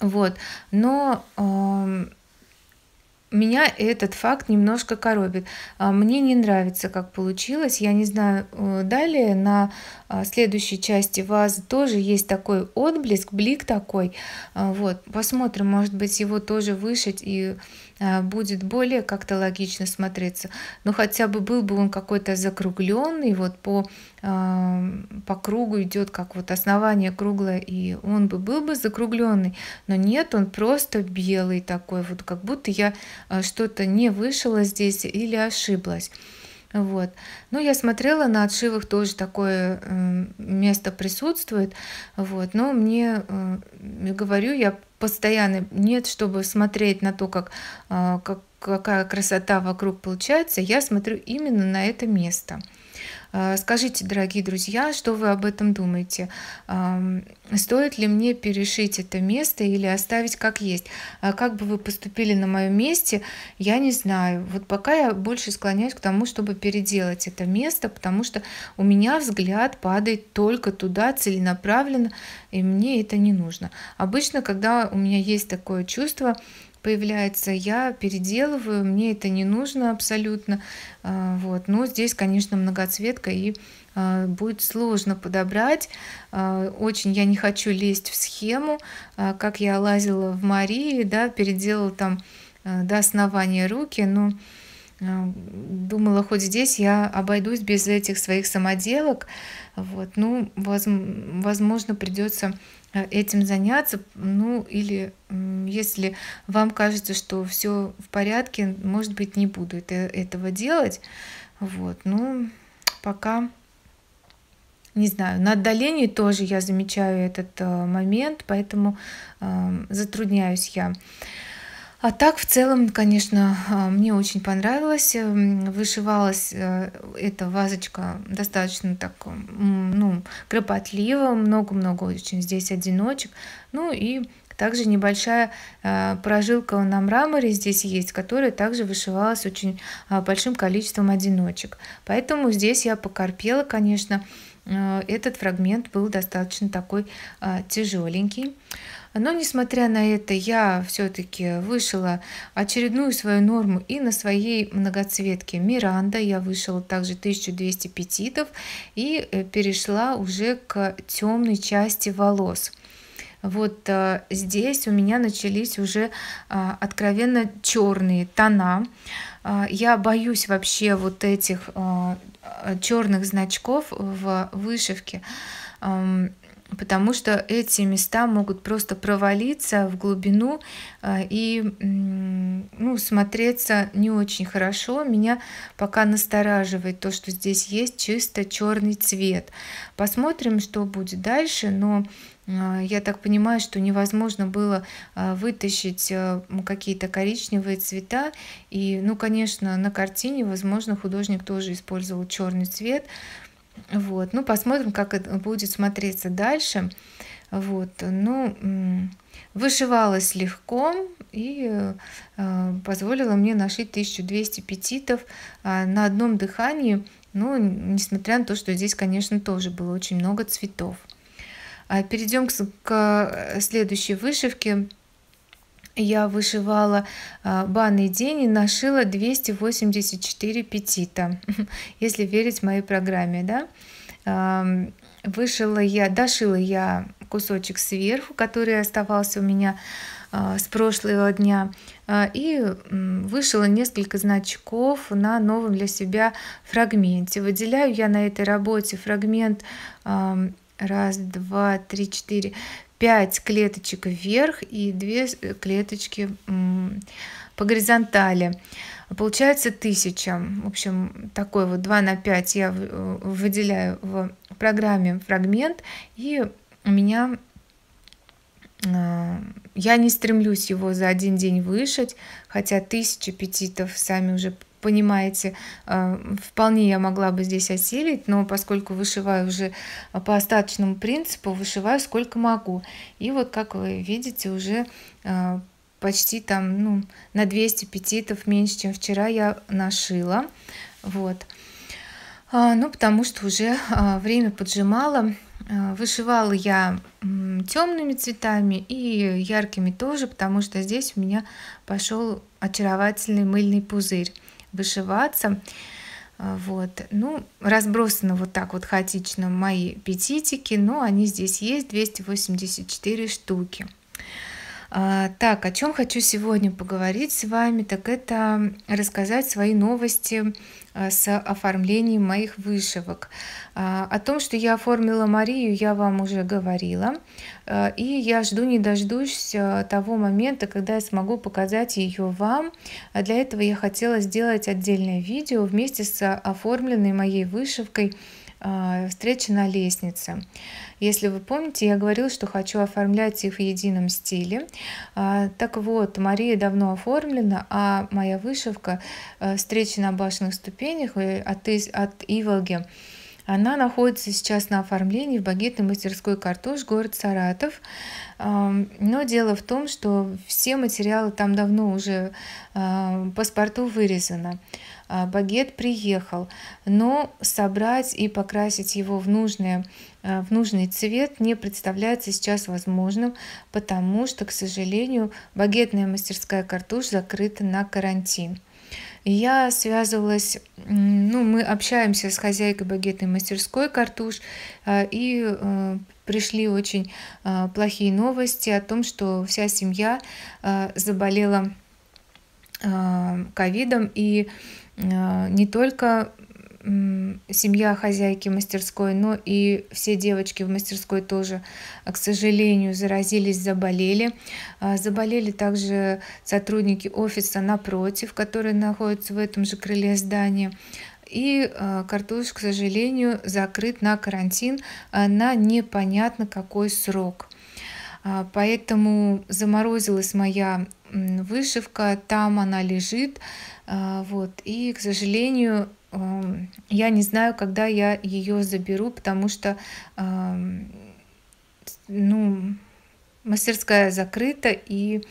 вот, но меня этот факт немножко коробит. А, мне не нравится, как получилось. Я не знаю, э, далее на а, следующей части вас тоже есть такой отблеск, блик такой. А, вот, посмотрим, может быть, его тоже вышить и Э, будет более как-то логично смотреться. Но хотя бы был бы он какой-то закругленный, вот по, эм, по кругу идет как вот основание круглое, и он бы был бы закругленный, но нет, он просто белый такой, вот как будто я э, что-то не вышила здесь или ошиблась. Вот. Ну, я смотрела, на отшивах тоже такое э, место присутствует. Вот. Но мне, э, говорю, я постоянно нет, чтобы смотреть на то, как, э, как, какая красота вокруг получается, я смотрю именно на это место. Э, скажите, дорогие друзья, что вы об этом думаете? Стоит ли мне перешить это место или оставить как есть? А как бы вы поступили на моем месте, я не знаю. Вот пока я больше склоняюсь к тому, чтобы переделать это место, потому что у меня взгляд падает только туда целенаправленно, и мне это не нужно. Обычно, когда у меня есть такое чувство, появляется, я переделываю, мне это не нужно абсолютно. А, вот. Но здесь, конечно, многоцветка и а, будет сложно подобрать. А, очень я не хочу лезть в схему, как я лазила в Марии, да, переделала там до основания руки, но думала, хоть здесь я обойдусь без этих своих самоделок. Вот. Ну, возможно, придется Э, этим заняться. Ну или если вам кажется, что все в порядке, может быть, не буду это, этого делать. Вот, ну пока не знаю, на отдалении тоже я замечаю этот э, момент, поэтому э, затрудняюсь я. А так, в целом, конечно, а, мне очень понравилось. Эм, вышивалась э, эта вазочка достаточно так, ну, кропотливо, много-много очень здесь одиночек. Ну и также небольшая э, прожилка на мраморе здесь есть, которая также вышивалась очень а, большим количеством одиночек. Поэтому здесь я покорпела, конечно, э, этот фрагмент был достаточно такой а, тяжеленький. Но, несмотря на это, я все-таки вышила очередную свою норму и на своей многоцветке Миранда. Я вышила также 1200 петитов и э, перешла уже к темной части волос вот э, здесь у меня начались уже э, откровенно черные тона. Э, я боюсь вообще вот этих а, черных значков в вышивке потому что эти места могут просто провалиться в глубину э, и ну, смотреться не очень хорошо. Меня пока настораживает то, что здесь есть чисто черный цвет. Посмотрим, что будет дальше, но э, я так понимаю, что невозможно было э, вытащить какие-то коричневые цвета. И, ну, конечно, на картине, возможно, художник тоже использовал черный цвет, вот. Ну, посмотрим, как это будет смотреться дальше. Вот. Ну, вышивалась легко и э, позволила мне нашить 1200 петитов а, на одном дыхании. Ну, несмотря на то, что здесь, конечно, тоже было очень много цветов. А перейдем к э, следующей вышивке я вышивала а, банный день и нашила 284 петита, если верить моей программе, да. Вышила я, дошила я кусочек сверху, который оставался у меня а, с прошлого дня, а, и вышила несколько значков на новом для себя фрагменте. Выделяю я на этой работе фрагмент раз, два, три, четыре, 5 клеточек вверх и 2 э, клеточки по горизонтали. Получается 1000. В общем, такой вот 2 на 5 я э, выделяю в программе фрагмент. И у меня э, я не стремлюсь его за один день вышить, хотя тысячи петитов сами уже понимаете, э, вполне я могла бы здесь осилить, но поскольку вышиваю уже по остаточному принципу, вышиваю сколько могу. И вот, как вы видите, уже э, почти там ну, на 200 петитов меньше, чем вчера я нашила. Вот. А, ну, потому что уже а, время поджимало. Э, вышивала я темными цветами и яркими тоже, потому что здесь у меня пошел очаровательный мыльный пузырь вышиваться. А, вот. Ну, разбросаны вот так вот хаотично мои петитики, но они здесь есть 284 штуки. А, так, о чем хочу сегодня поговорить с вами, так это рассказать свои новости а, с оформлением моих вышивок. А, о том, что я оформила Марию, я вам уже говорила. И я жду не дождусь того момента, когда я смогу показать ее вам. Для этого я хотела сделать отдельное видео вместе с оформленной моей вышивкой – а, встречи на лестнице. Если вы помните, я говорила, что хочу оформлять их в едином стиле. А, так вот, Мария давно оформлена, а моя вышивка а, «Встречи на башенных ступенях» от, Иволги она находится сейчас на оформлении в багетной мастерской «Картош» город Саратов. Но дело в том, что все материалы там давно уже паспорту вырезаны. А, багет приехал, но собрать и покрасить его в, нужное, а, в нужный цвет не представляется сейчас возможным, потому что, к сожалению, багетная мастерская «Картуш» закрыта на карантин. Я связывалась, ну, мы общаемся с хозяйкой багетной мастерской «Картуш», а, и э, пришли очень плохие новости о том, что вся семья заболела ковидом, и Э, не только семья хозяйки мастерской, но и все девочки в мастерской тоже, э, к сожалению, заразились, заболели. Э, заболели также сотрудники офиса напротив, которые находятся в этом же крыле здания. И картуш, к сожалению, закрыт на карантин на непонятно какой срок. Поэтому заморозилась моя вышивка, там она лежит. А, вот. И, к сожалению, эм, я не знаю, когда я ее заберу, потому что эм, ну, мастерская закрыта, и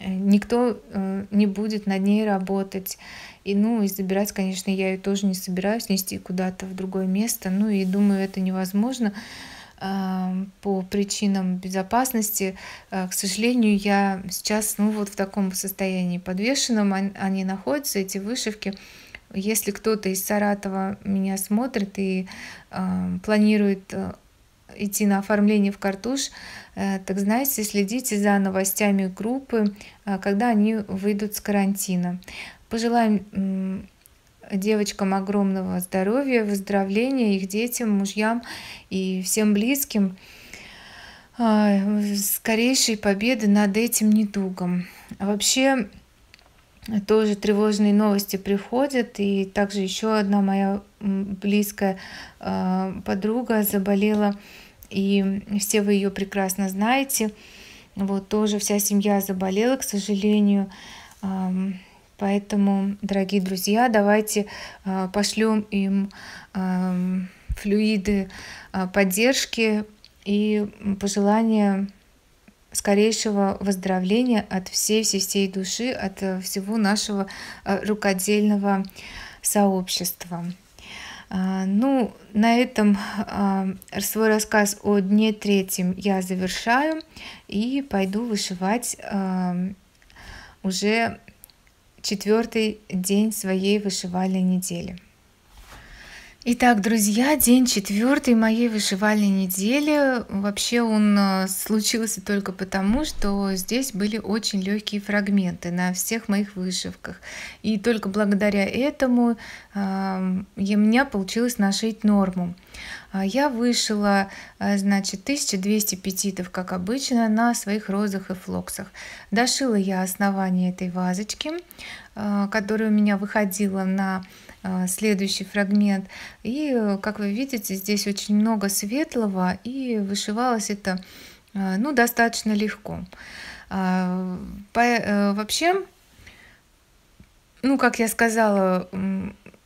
э, никто э, не будет над ней работать. И, ну, и забирать, конечно, я ее тоже не собираюсь нести куда-то в другое место. Ну, и думаю, это невозможно. Эм, по причинам безопасности, э, к сожалению, я сейчас ну, вот в таком состоянии подвешенном они находятся, эти вышивки. Если кто-то из Саратова меня смотрит и эм, э, планирует идти на оформление в картуш, э, так знаете, следите за новостями группы, э, когда они выйдут с карантина. Пожелаем девочкам огромного здоровья, выздоровления, их детям, мужьям и всем близким а, скорейшей победы над этим недугом. Вообще тоже тревожные новости приходят, и также еще одна моя близкая а, подруга заболела, и все вы ее прекрасно знаете. Вот тоже вся семья заболела, к сожалению Поэтому, дорогие друзья, давайте а, пошлем им а, флюиды а, поддержки и пожелания скорейшего выздоровления от всей-всей-всей души, от э, всего нашего э, рукодельного сообщества. Ну, на этом свой рассказ о дне третьем я завершаю и пойду вышивать уже четвертый день своей вышивальной недели. Итак, друзья, день четвертый моей вышивальной недели. Вообще он э, случился только потому, что здесь были очень легкие фрагменты на всех моих вышивках. И только благодаря этому э, у меня получилось нашить норму. А я вышила, э, значит, 1200 петитов, как обычно, на своих розах и флоксах. Дошила я основание этой вазочки, э, которая у меня выходила на а, следующий фрагмент. И, э, как вы видите, здесь очень много светлого, и вышивалось это а, ну, достаточно легко. А, э, вообще, ну, как я сказала,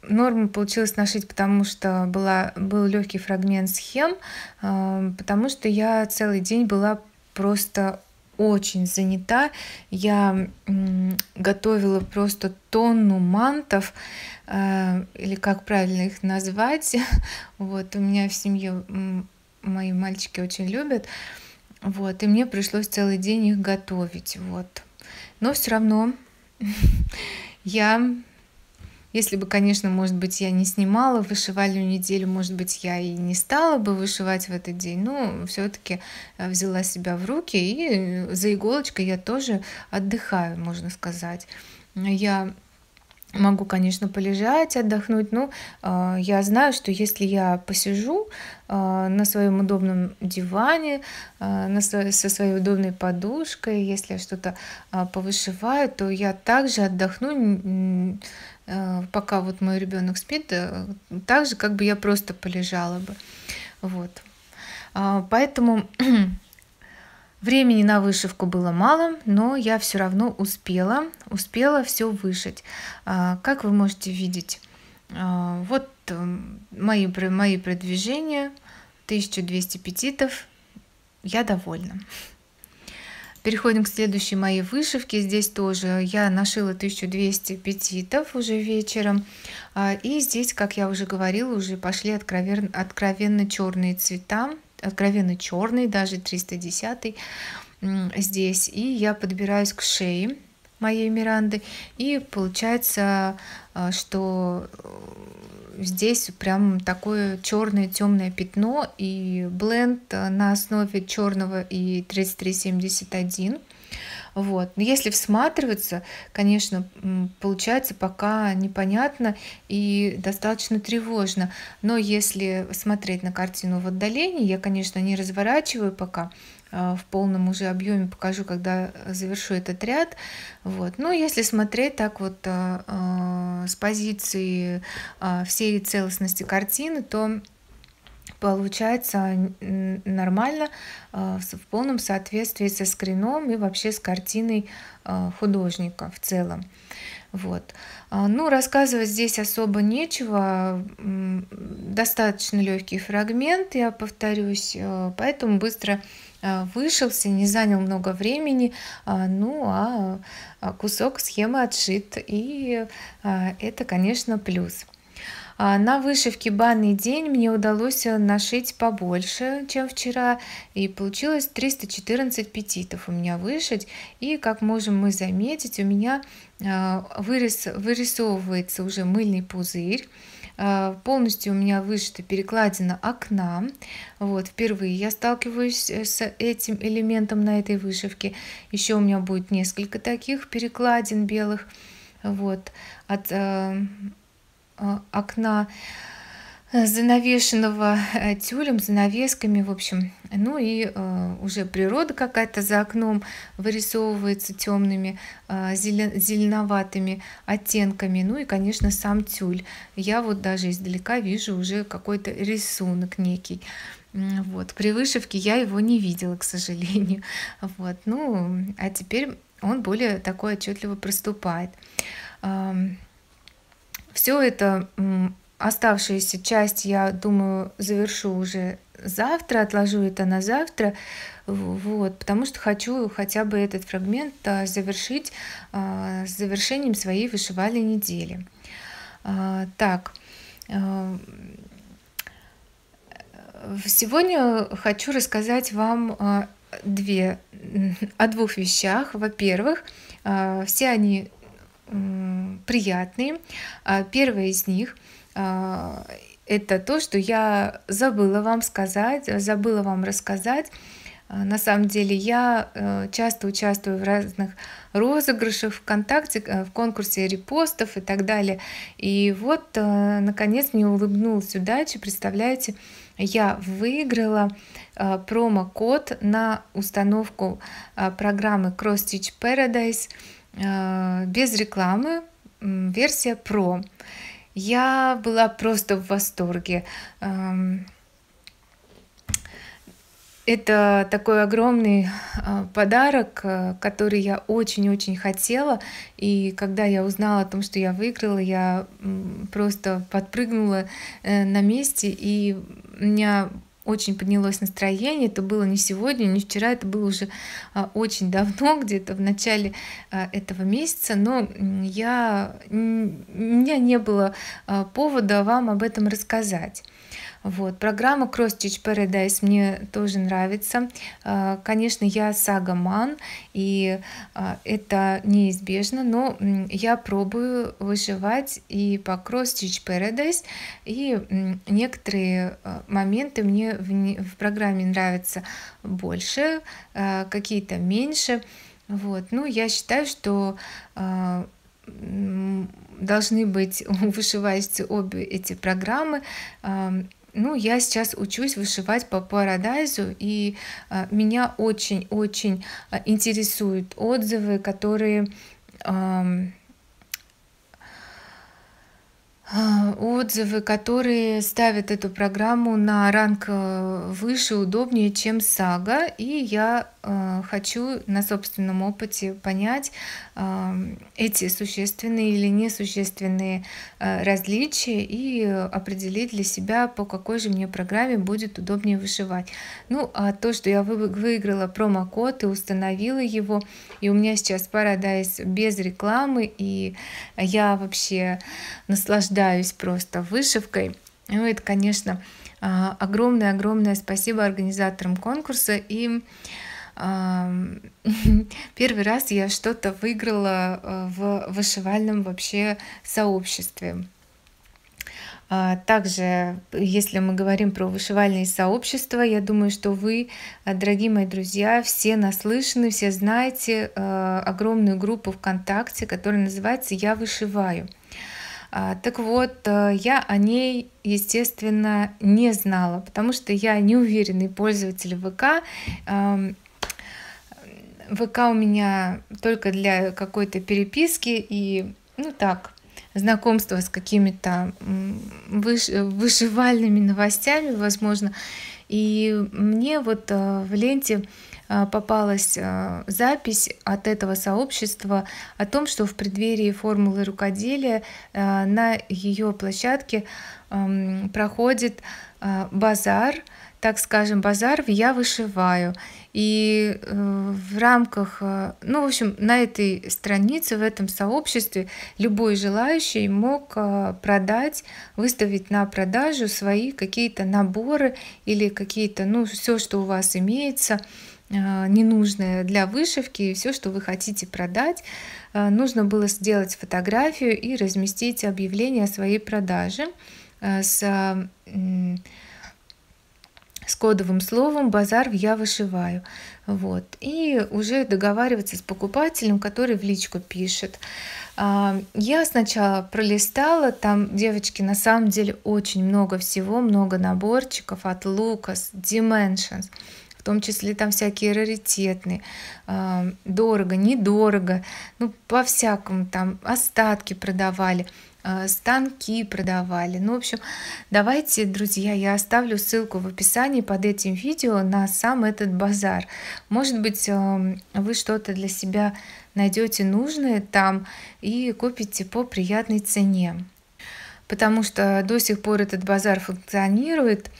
норму получилось нашить, потому что была, был легкий фрагмент схем, потому что я целый день была просто очень занята. Я готовила просто тонну мантов, Э, или как правильно их назвать. Вот, у меня в семье мои мальчики очень любят. Вот, и мне пришлось целый день их готовить. Вот. Но все равно я, если бы, конечно, может быть, я не снимала вышивальную неделю, может быть, я и не стала бы вышивать в этот день, но все-таки э, взяла себя в руки, и за иголочкой я тоже отдыхаю, можно сказать. Я Могу, конечно, полежать, отдохнуть, но э, я знаю, что если я посижу э, на своем удобном диване, э, на сво- со своей удобной подушкой, если я что-то э, повышиваю, то я также отдохну, э, пока вот мой ребенок спит, э, так же, как бы я просто полежала бы. Вот. Э, поэтому Времени на вышивку было мало, но я все равно успела, успела все вышить. А, как вы можете видеть, а, вот эм, мои, мои продвижения, 1200 петитов, я довольна. Переходим к следующей моей вышивке. Здесь тоже я нашила 1200 петитов уже вечером. А, и здесь, как я уже говорила, уже пошли откровенно, откровенно черные цвета откровенно черный, даже 310 здесь. И я подбираюсь к шее моей Миранды. И получается, а, что э, здесь прям такое черное темное пятно и бленд а, на основе черного и 3371. Вот. Но если всматриваться, конечно, получается пока непонятно и достаточно тревожно. Но если смотреть на картину в отдалении, я, конечно, не разворачиваю пока, а, в полном уже объеме покажу, когда завершу этот ряд. Вот. Но ну, если смотреть так вот э, с позиции э, всей целостности картины, то получается нормально, э, в полном соответствии со скрином и вообще с картиной э, художника в целом. Вот. А, ну, рассказывать здесь особо нечего. Достаточно легкий фрагмент, я повторюсь, э, поэтому быстро вышелся, не занял много времени, а, ну а, а кусок схемы отшит, и это, конечно, плюс. А, на вышивке «Банный день» мне удалось э, нашить побольше, чем вчера, и получилось 314 петитов у меня вышить. И, как можем мы заметить, у меня э, вырис, вырисовывается уже мыльный пузырь. Э, полностью у меня вышита перекладина окна. Вот, впервые я сталкиваюсь с этим элементом на этой вышивке. Еще у меня будет несколько таких перекладин белых. Вот, от, Э, окна э, занавешенного э, тюлем, занавесками, в общем. Ну и э, уже природа какая-то за окном вырисовывается темными э, зелен, зеленоватыми оттенками. Ну и, конечно, сам тюль. Я вот даже издалека вижу уже какой-то рисунок некий. Вот. При вышивке я его не видела, к сожалению. Вот. Ну, а теперь он более такой отчетливо проступает. Все это оставшаяся часть, я думаю, завершу уже завтра, отложу это на завтра, вот, потому что хочу хотя бы этот фрагмент а, завершить а, с завершением своей вышивальной недели. А, так, сегодня хочу рассказать вам две, о двух вещах. Во-первых, все они приятные. А, первое из них а, это то, что я забыла вам сказать, забыла вам рассказать. А, на самом деле я э, часто участвую в разных розыгрышах ВКонтакте, э, в конкурсе репостов и так далее. И вот, э, наконец, мне улыбнулась удача. Представляете, я выиграла промокод на установку программы Cross Stitch Paradise – Э, без рекламы, версия про. Я была просто в восторге. Эм, это такой огромный э, подарок, э, который я очень-очень хотела. И когда я узнала о том, что я выиграла, я просто подпрыгнула на месте. И у меня очень поднялось настроение. Это было не сегодня, не вчера, это было уже а, очень давно, где-то в начале а, этого месяца, но я, у меня не было а, повода вам об этом рассказать. Вот. Программа Cross Stitch Paradise мне тоже нравится. А, конечно, я сагоман, и а, это неизбежно, но я пробую выживать и по Cross Stitch Paradise, и некоторые а, моменты мне в программе нравятся больше, какие-то меньше. Вот. Ну, я считаю, что должны быть у вышивальщицы обе эти программы ну, я сейчас учусь вышивать по парадайзу, и э, меня очень-очень а, интересуют отзывы, которые... Э, а, отзывы, которые ставят эту программу на ранг э, выше, удобнее, чем сага. И я э, хочу на собственном опыте понять э, эти существенные или несущественные э, различия и определить для себя, по какой же мне программе будет удобнее вышивать. Ну, а то, что я выиграла промокод и установила его, и у меня сейчас Paradise без рекламы, и я вообще наслаждаюсь наслаждаюсь просто вышивкой. Ну, это, конечно, а, огромное-огромное спасибо организаторам конкурса. И первый раз я что-то выиграла а, в вышивальном вообще сообществе. А, также, если мы говорим про вышивальные сообщества, я думаю, что вы, дорогие мои друзья, все наслышаны, все знаете огромную группу ВКонтакте, которая называется «Я вышиваю». А, так вот, э, я о ней, естественно, не знала, потому что я неуверенный пользователь ВК. ВК у меня только для какой-то переписки и, ну так, знакомства с какими-то выш... Э, вышивальными новостями, возможно. И мне вот э, в ленте Э, попалась э, запись от этого сообщества о том, что в преддверии формулы рукоделия э, на ее площадке эм, проходит базар, так скажем, базар в «Я вышиваю». И в рамках, ну, в общем, на этой странице, в этом сообществе любой желающий мог продать, выставить на продажу свои какие-то наборы или какие-то, ну, все, что у вас имеется – а, ненужное для вышивки и все, что вы хотите продать. А, нужно было сделать фотографию и разместить объявление о своей продаже а, с, с кодовым словом «Базар в я вышиваю». Вот. И уже договариваться с покупателем, который в личку пишет. Я сначала пролистала, там, девочки, на самом деле очень много всего, много наборчиков от Lucas, Dimensions том числе там всякие раритетные, а, дорого, недорого, ну, по-всякому там остатки продавали а, станки продавали. Ну, в общем, давайте, друзья, я оставлю ссылку в описании под этим видео на сам этот базар. Может быть, а, вы что-то для себя найдете нужное там и купите по приятной цене. Потому что до сих пор этот базар функционирует,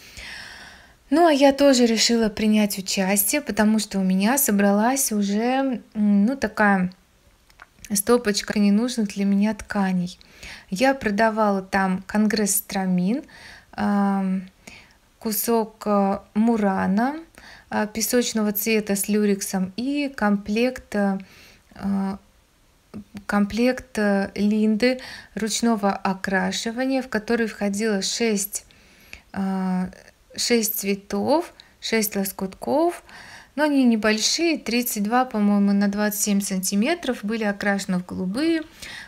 ну а я тоже решила принять участие, потому что у меня собралась уже ну такая стопочка ненужных для меня тканей. Я продавала там конгресс страмин, кусок э, мурана э, песочного цвета с люрексом и комплект э, комплект линды ручного окрашивания, в который входило 6 6 цветов, 6 лоскутков, но они небольшие, 32, по-моему, на 27 сантиметров, были окрашены в голубые,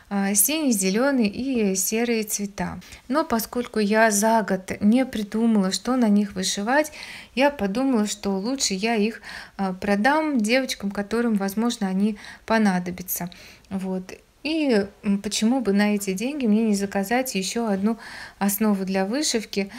а, синий, зеленый и серые цвета. Но поскольку я за год не придумала, что на них вышивать, я подумала, что лучше я их а, продам девочкам, которым, возможно, они понадобятся. Вот. И почему бы на эти деньги мне не заказать еще одну основу для вышивки,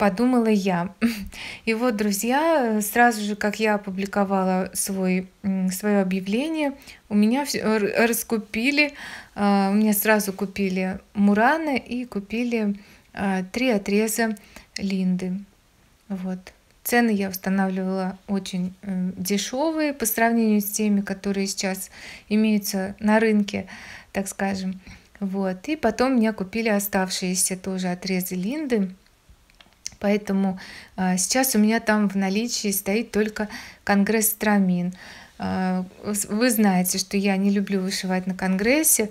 подумала я. И вот, друзья, сразу же, как я опубликовала свой, свое объявление, у меня все раскупили, а, у меня сразу купили мураны и купили а, три отреза линды. Вот. Цены я устанавливала очень э, дешевые по сравнению с теми, которые сейчас имеются на рынке, так скажем. Вот. И потом меня купили оставшиеся тоже отрезы линды. Поэтому а, сейчас у меня там в наличии стоит только конгресс Страмин. А, вы знаете, что я не люблю вышивать на конгрессе,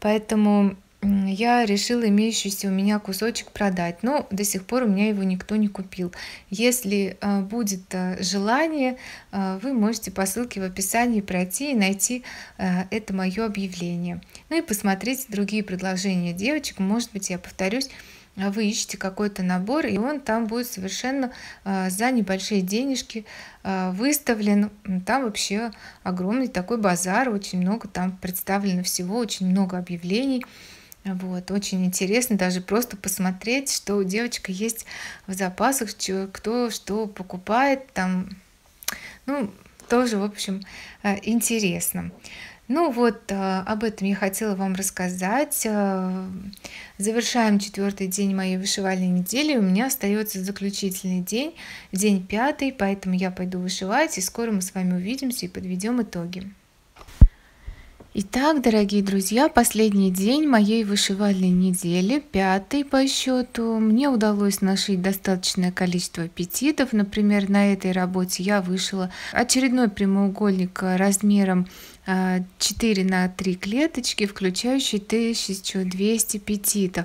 поэтому я решила имеющийся у меня кусочек продать, но до сих пор у меня его никто не купил. Если а, будет желание, вы можете по ссылке в описании пройти и найти это мое объявление. Ну и посмотреть другие предложения девочек, может быть, я повторюсь а вы ищете какой-то набор, и он там будет совершенно а, за небольшие денежки а, выставлен. Там вообще огромный такой базар, очень много там представлено всего, очень много объявлений. Вот, очень интересно даже просто посмотреть, что у девочка есть в запасах, что кто что покупает там. Ну, тоже, в общем, интересно. Ну вот, э, об этом я хотела вам рассказать. Э, завершаем четвертый день моей вышивальной недели. У меня остается заключительный день, день пятый, поэтому я пойду вышивать, и скоро мы с вами увидимся и подведем итоги. Итак, дорогие друзья, последний день моей вышивальной недели, пятый по счету. Мне удалось нашить достаточное количество аппетитов. Например, на этой работе я вышила очередной прямоугольник э, размером 4 а, на 3 клеточки, включающие 1200 петитов.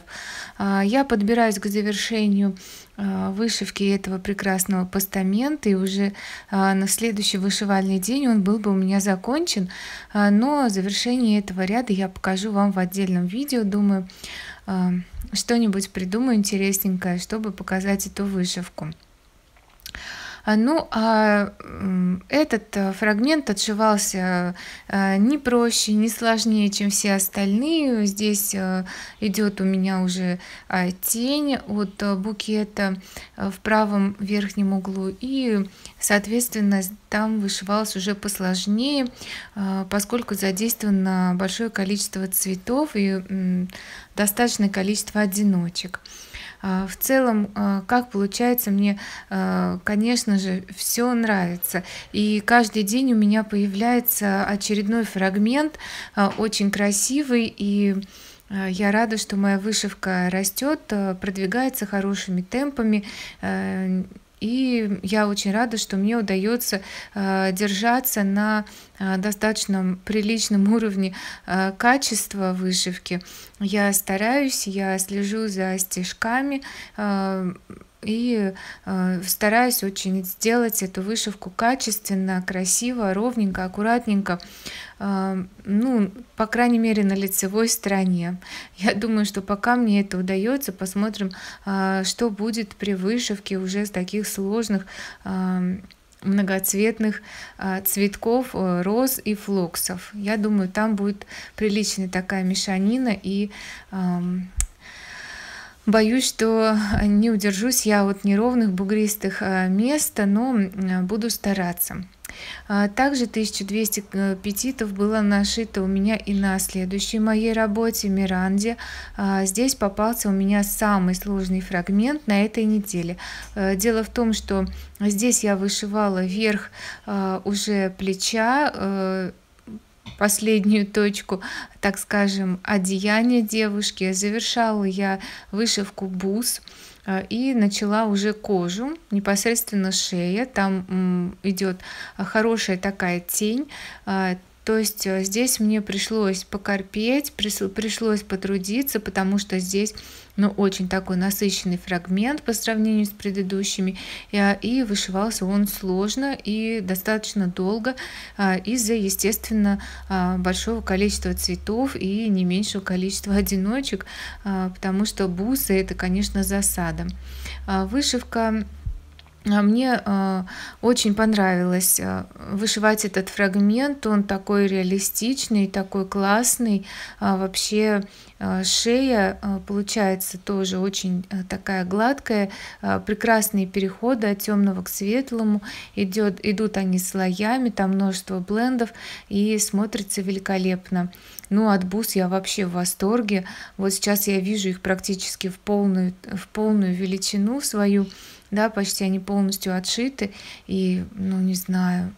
А, я подбираюсь к завершению а, вышивки этого прекрасного постамента и уже на следующий вышивальный день он был бы у меня закончен но завершение этого ряда я покажу вам в отдельном видео думаю что-нибудь придумаю интересненькое чтобы показать эту вышивку а, ну, а этот э, фрагмент отшивался э, не проще, не сложнее, чем все остальные. Здесь э, идет у меня уже а, тень от букета в правом верхнем углу. И, соответственно, там вышивалось уже посложнее, поскольку задействовано большое количество цветов и достаточное количество одиночек. А, в целом, а, как получается, мне, а, конечно же, все нравится. И каждый день у меня появляется очередной фрагмент, очень красивый и я рада, что моя вышивка растет, продвигается хорошими темпами. И я очень рада, что мне удается э, держаться на э, достаточно приличном уровне э, качества вышивки. Я стараюсь, я слежу за стежками и стараюсь очень сделать эту вышивку качественно, красиво, ровненько, аккуратненько ну, по крайней мере, на лицевой стороне. Я думаю, что пока мне это удается, посмотрим, а, что будет при вышивке уже с таких сложных многоцветных а, цветков, э, роз и флоксов. Я думаю, там будет приличная такая мешанина и Боюсь, что не удержусь я от неровных бугристых а, мест, но буду стараться. А, также 1200 э, петитов было нашито у меня и на следующей моей работе Миранде. А, здесь попался у меня самый сложный фрагмент на этой неделе. Э, дело в том, что здесь я вышивала вверх а, уже плеча, э, последнюю точку, так скажем, одеяния девушки. Завершала я вышивку бус. Э, и начала уже кожу, непосредственно шея, там идет э, хорошая такая тень, э, то есть здесь мне пришлось покорпеть, пришлось потрудиться, потому что здесь но очень такой насыщенный фрагмент по сравнению с предыдущими. И а, вышивался он сложно и достаточно долго а, из-за, естественно, а, большого количества цветов и не меньшего количества одиночек, потому что бусы это, конечно, засада. Вышивка мне очень понравилось вышивать этот фрагмент, он такой реалистичный, такой классный, вообще Э, шея э, получается тоже очень э, такая гладкая, прекрасные переходы от темного к светлому. Идет, идут они слоями, там множество блендов и смотрится великолепно. Ну, от бус я вообще в восторге. Вот сейчас я вижу их практически в полную, в полную величину свою, да, почти они полностью отшиты. И, ну, не знаю,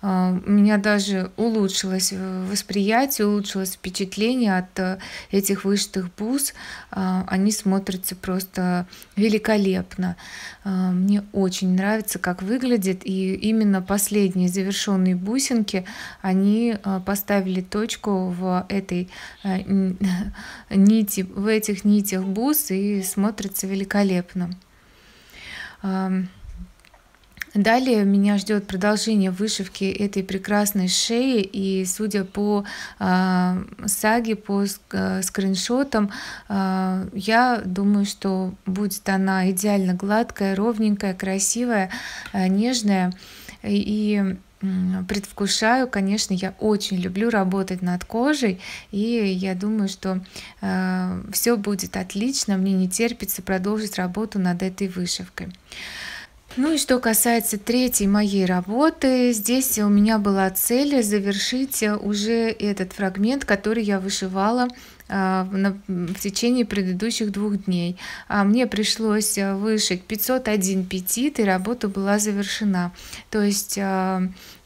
а, у меня даже улучшилось восприятие, улучшилось впечатление от э, этих вышитых бус. А, они смотрятся просто великолепно. А, мне очень нравится, как выглядит. И именно последние завершенные бусинки, они э, поставили точку в этой э, нити, в этих нитях бус и смотрятся великолепно. Далее меня ждет продолжение вышивки этой прекрасной шеи, и судя по э, саге, по а, скриншотам, э, я думаю, что будет она идеально гладкая, ровненькая, красивая, э, нежная. И предвкушаю, конечно, я очень люблю работать над кожей, и я думаю, что э, все будет отлично, мне не терпится продолжить работу над этой вышивкой. Ну и что касается третьей моей работы, здесь у меня была цель завершить э, уже этот фрагмент, который я вышивала э, в течение предыдущих двух дней. А мне пришлось э, вышить 501 петит, и работа была завершена. То есть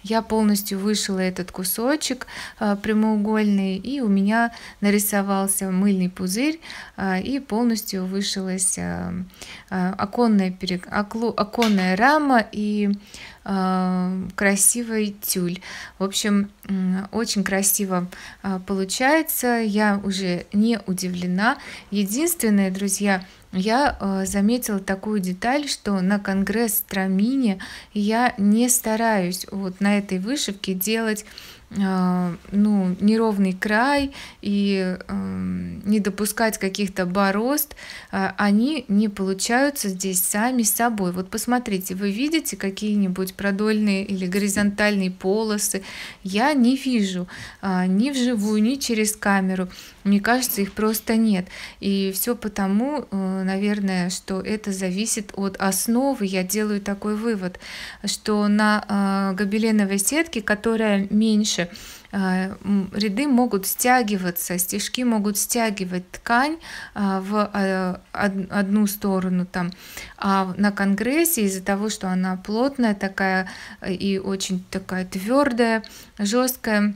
я полностью вышила этот кусочек а, прямоугольный, и у меня нарисовался мыльный пузырь, а, и полностью вышилась а, оконная, перек... оконная рама и красивый тюль. В общем, очень красиво получается. Я уже не удивлена. Единственное, друзья, я э, заметила такую деталь, что на конгресс Страмини я не стараюсь вот на этой вышивке делать э, ну, неровный край и э, не допускать каких-то борозд, э, они не получаются здесь сами собой. Вот посмотрите, вы видите какие-нибудь продольные или горизонтальные полосы? Я не вижу э, ни вживую, ни через камеру. Мне кажется, их просто нет. И все потому, э, наверное, что это зависит от основы. Я делаю такой вывод, что на э, гобеленовой сетке, которая меньше, э, ряды могут стягиваться, стежки могут стягивать ткань в одну сторону там. А на конгрессе из-за того, что она плотная такая и очень такая твердая, жесткая,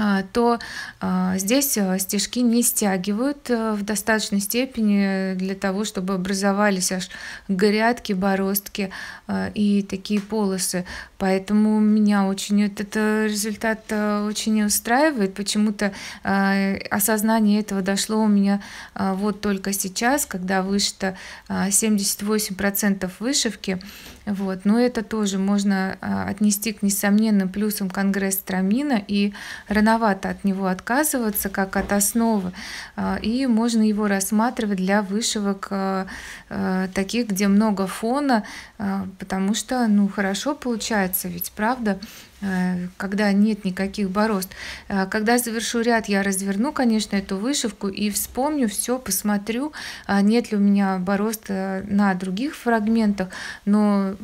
а, то а, здесь э, стежки не стягивают э, в достаточной степени для того, чтобы образовались аж грядки, бороздки э, и такие полосы. Поэтому меня очень этот результат очень устраивает. Почему-то осознание этого дошло у меня вот только сейчас, когда вышито 78% вышивки. Вот. Но это тоже можно а, отнести к несомненным плюсам конгресс трамина, и рановато от него отказываться, как от основы, а, и можно его рассматривать для вышивок а, таких, где много фона, потому что, ну, хорошо получается, ведь правда, Э, когда нет никаких борозд. Э, когда завершу ряд, я разверну, конечно, эту вышивку и вспомню все, посмотрю, а нет ли у меня борозд э, на других фрагментах, но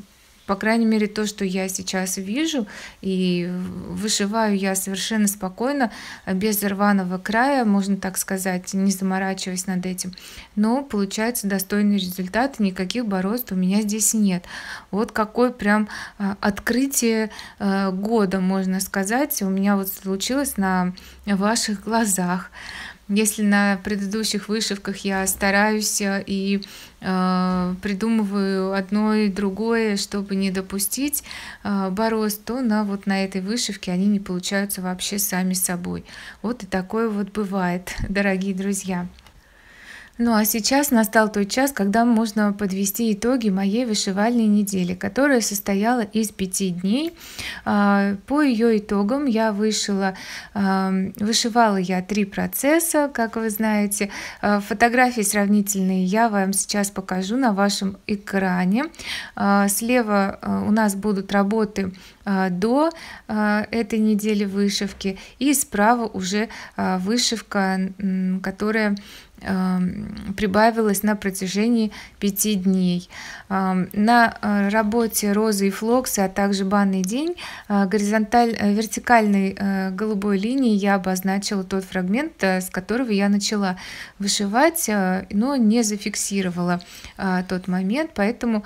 по крайней мере, то, что я сейчас вижу, и вышиваю я совершенно спокойно, без рваного края, можно так сказать, не заморачиваясь над этим. Но получается достойный результат, никаких борозд у меня здесь нет. Вот какое прям а, открытие а, года, можно сказать, у меня вот случилось на ваших глазах. Если на предыдущих вышивках я стараюсь а, и Э, придумываю одно и другое, чтобы не допустить э, борозд, то на вот на этой вышивке они не получаются вообще сами собой. Вот и такое вот бывает, дорогие друзья. Ну а сейчас настал тот час, когда можно подвести итоги моей вышивальной недели, которая состояла из пяти дней. А, по ее итогам я вышила, а, вышивала я три процесса, как вы знаете. А, фотографии сравнительные я вам сейчас покажу на вашем экране. Слева у нас будут работы до этой недели вышивки и справа уже вышивка, которая Эм, прибавилось на протяжении пяти дней. Эм, на э, работе розы и флокса, а также банный день э, горизонталь, э, вертикальной голубой линии я обозначила тот фрагмент, с которого я начала вышивать, но не зафиксировала тот момент, поэтому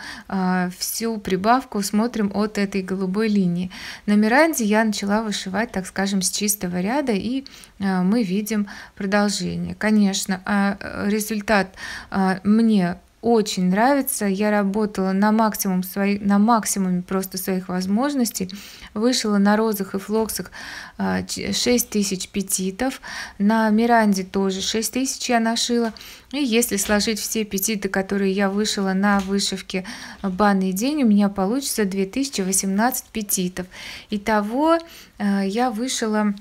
всю прибавку смотрим от этой голубой линии. На Миранде я начала вышивать, так скажем, с чистого ряда, и мы видим продолжение. Конечно, а Э, результат э, мне очень нравится. Я работала на максимум свои, на максимуме просто своих возможностей. Вышла на розах и флоксах 6 э, тысяч петитов. На Миранде тоже 6 тысяч я нашила. И если сложить все петиты, которые я вышила на вышивке банный день, у меня получится 2018 петитов. Итого я вышила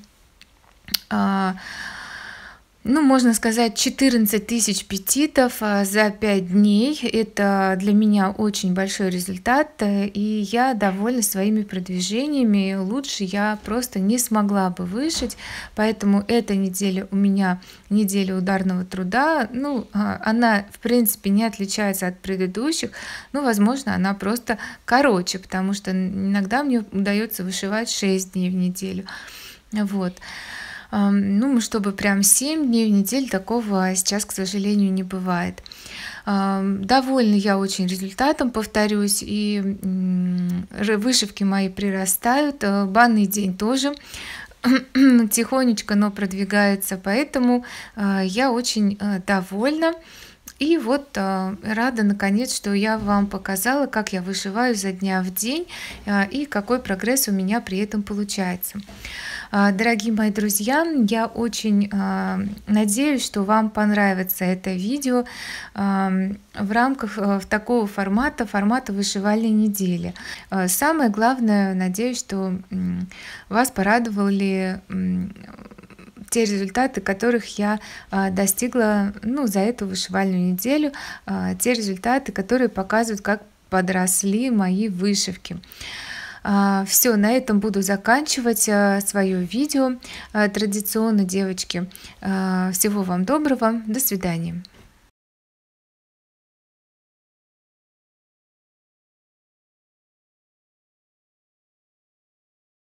ну, можно сказать, 14 тысяч петитов а, за 5 дней. Это для меня очень большой результат, э, и я довольна своими продвижениями. Лучше я просто не смогла бы вышить, поэтому эта неделя у меня неделя ударного труда. Ну, а, она, в принципе, не отличается от предыдущих, но, ну, возможно, она просто короче, потому что иногда мне удается вышивать 6 дней в неделю. Вот. Ну, чтобы прям 7 дней в неделю такого сейчас, к сожалению, не бывает. Довольна я очень результатом, повторюсь, и вышивки мои прирастают, э, банный день тоже тихонечко, но продвигается, поэтому э, я очень э, довольна. И вот рада наконец, что я вам показала, как я вышиваю за дня в день и какой прогресс у меня при этом получается. А, дорогие мои друзья, я очень а, надеюсь, что вам понравится это видео а, в рамках такого формата, формата вышивальной недели. Самое главное, надеюсь, что вас порадовали те результаты, которых я достигла ну, за эту вышивальную неделю, те результаты, которые показывают, как подросли мои вышивки. А, Все, на этом буду заканчивать э, свое видео. Э, традиционно, девочки, э, всего вам доброго. До свидания.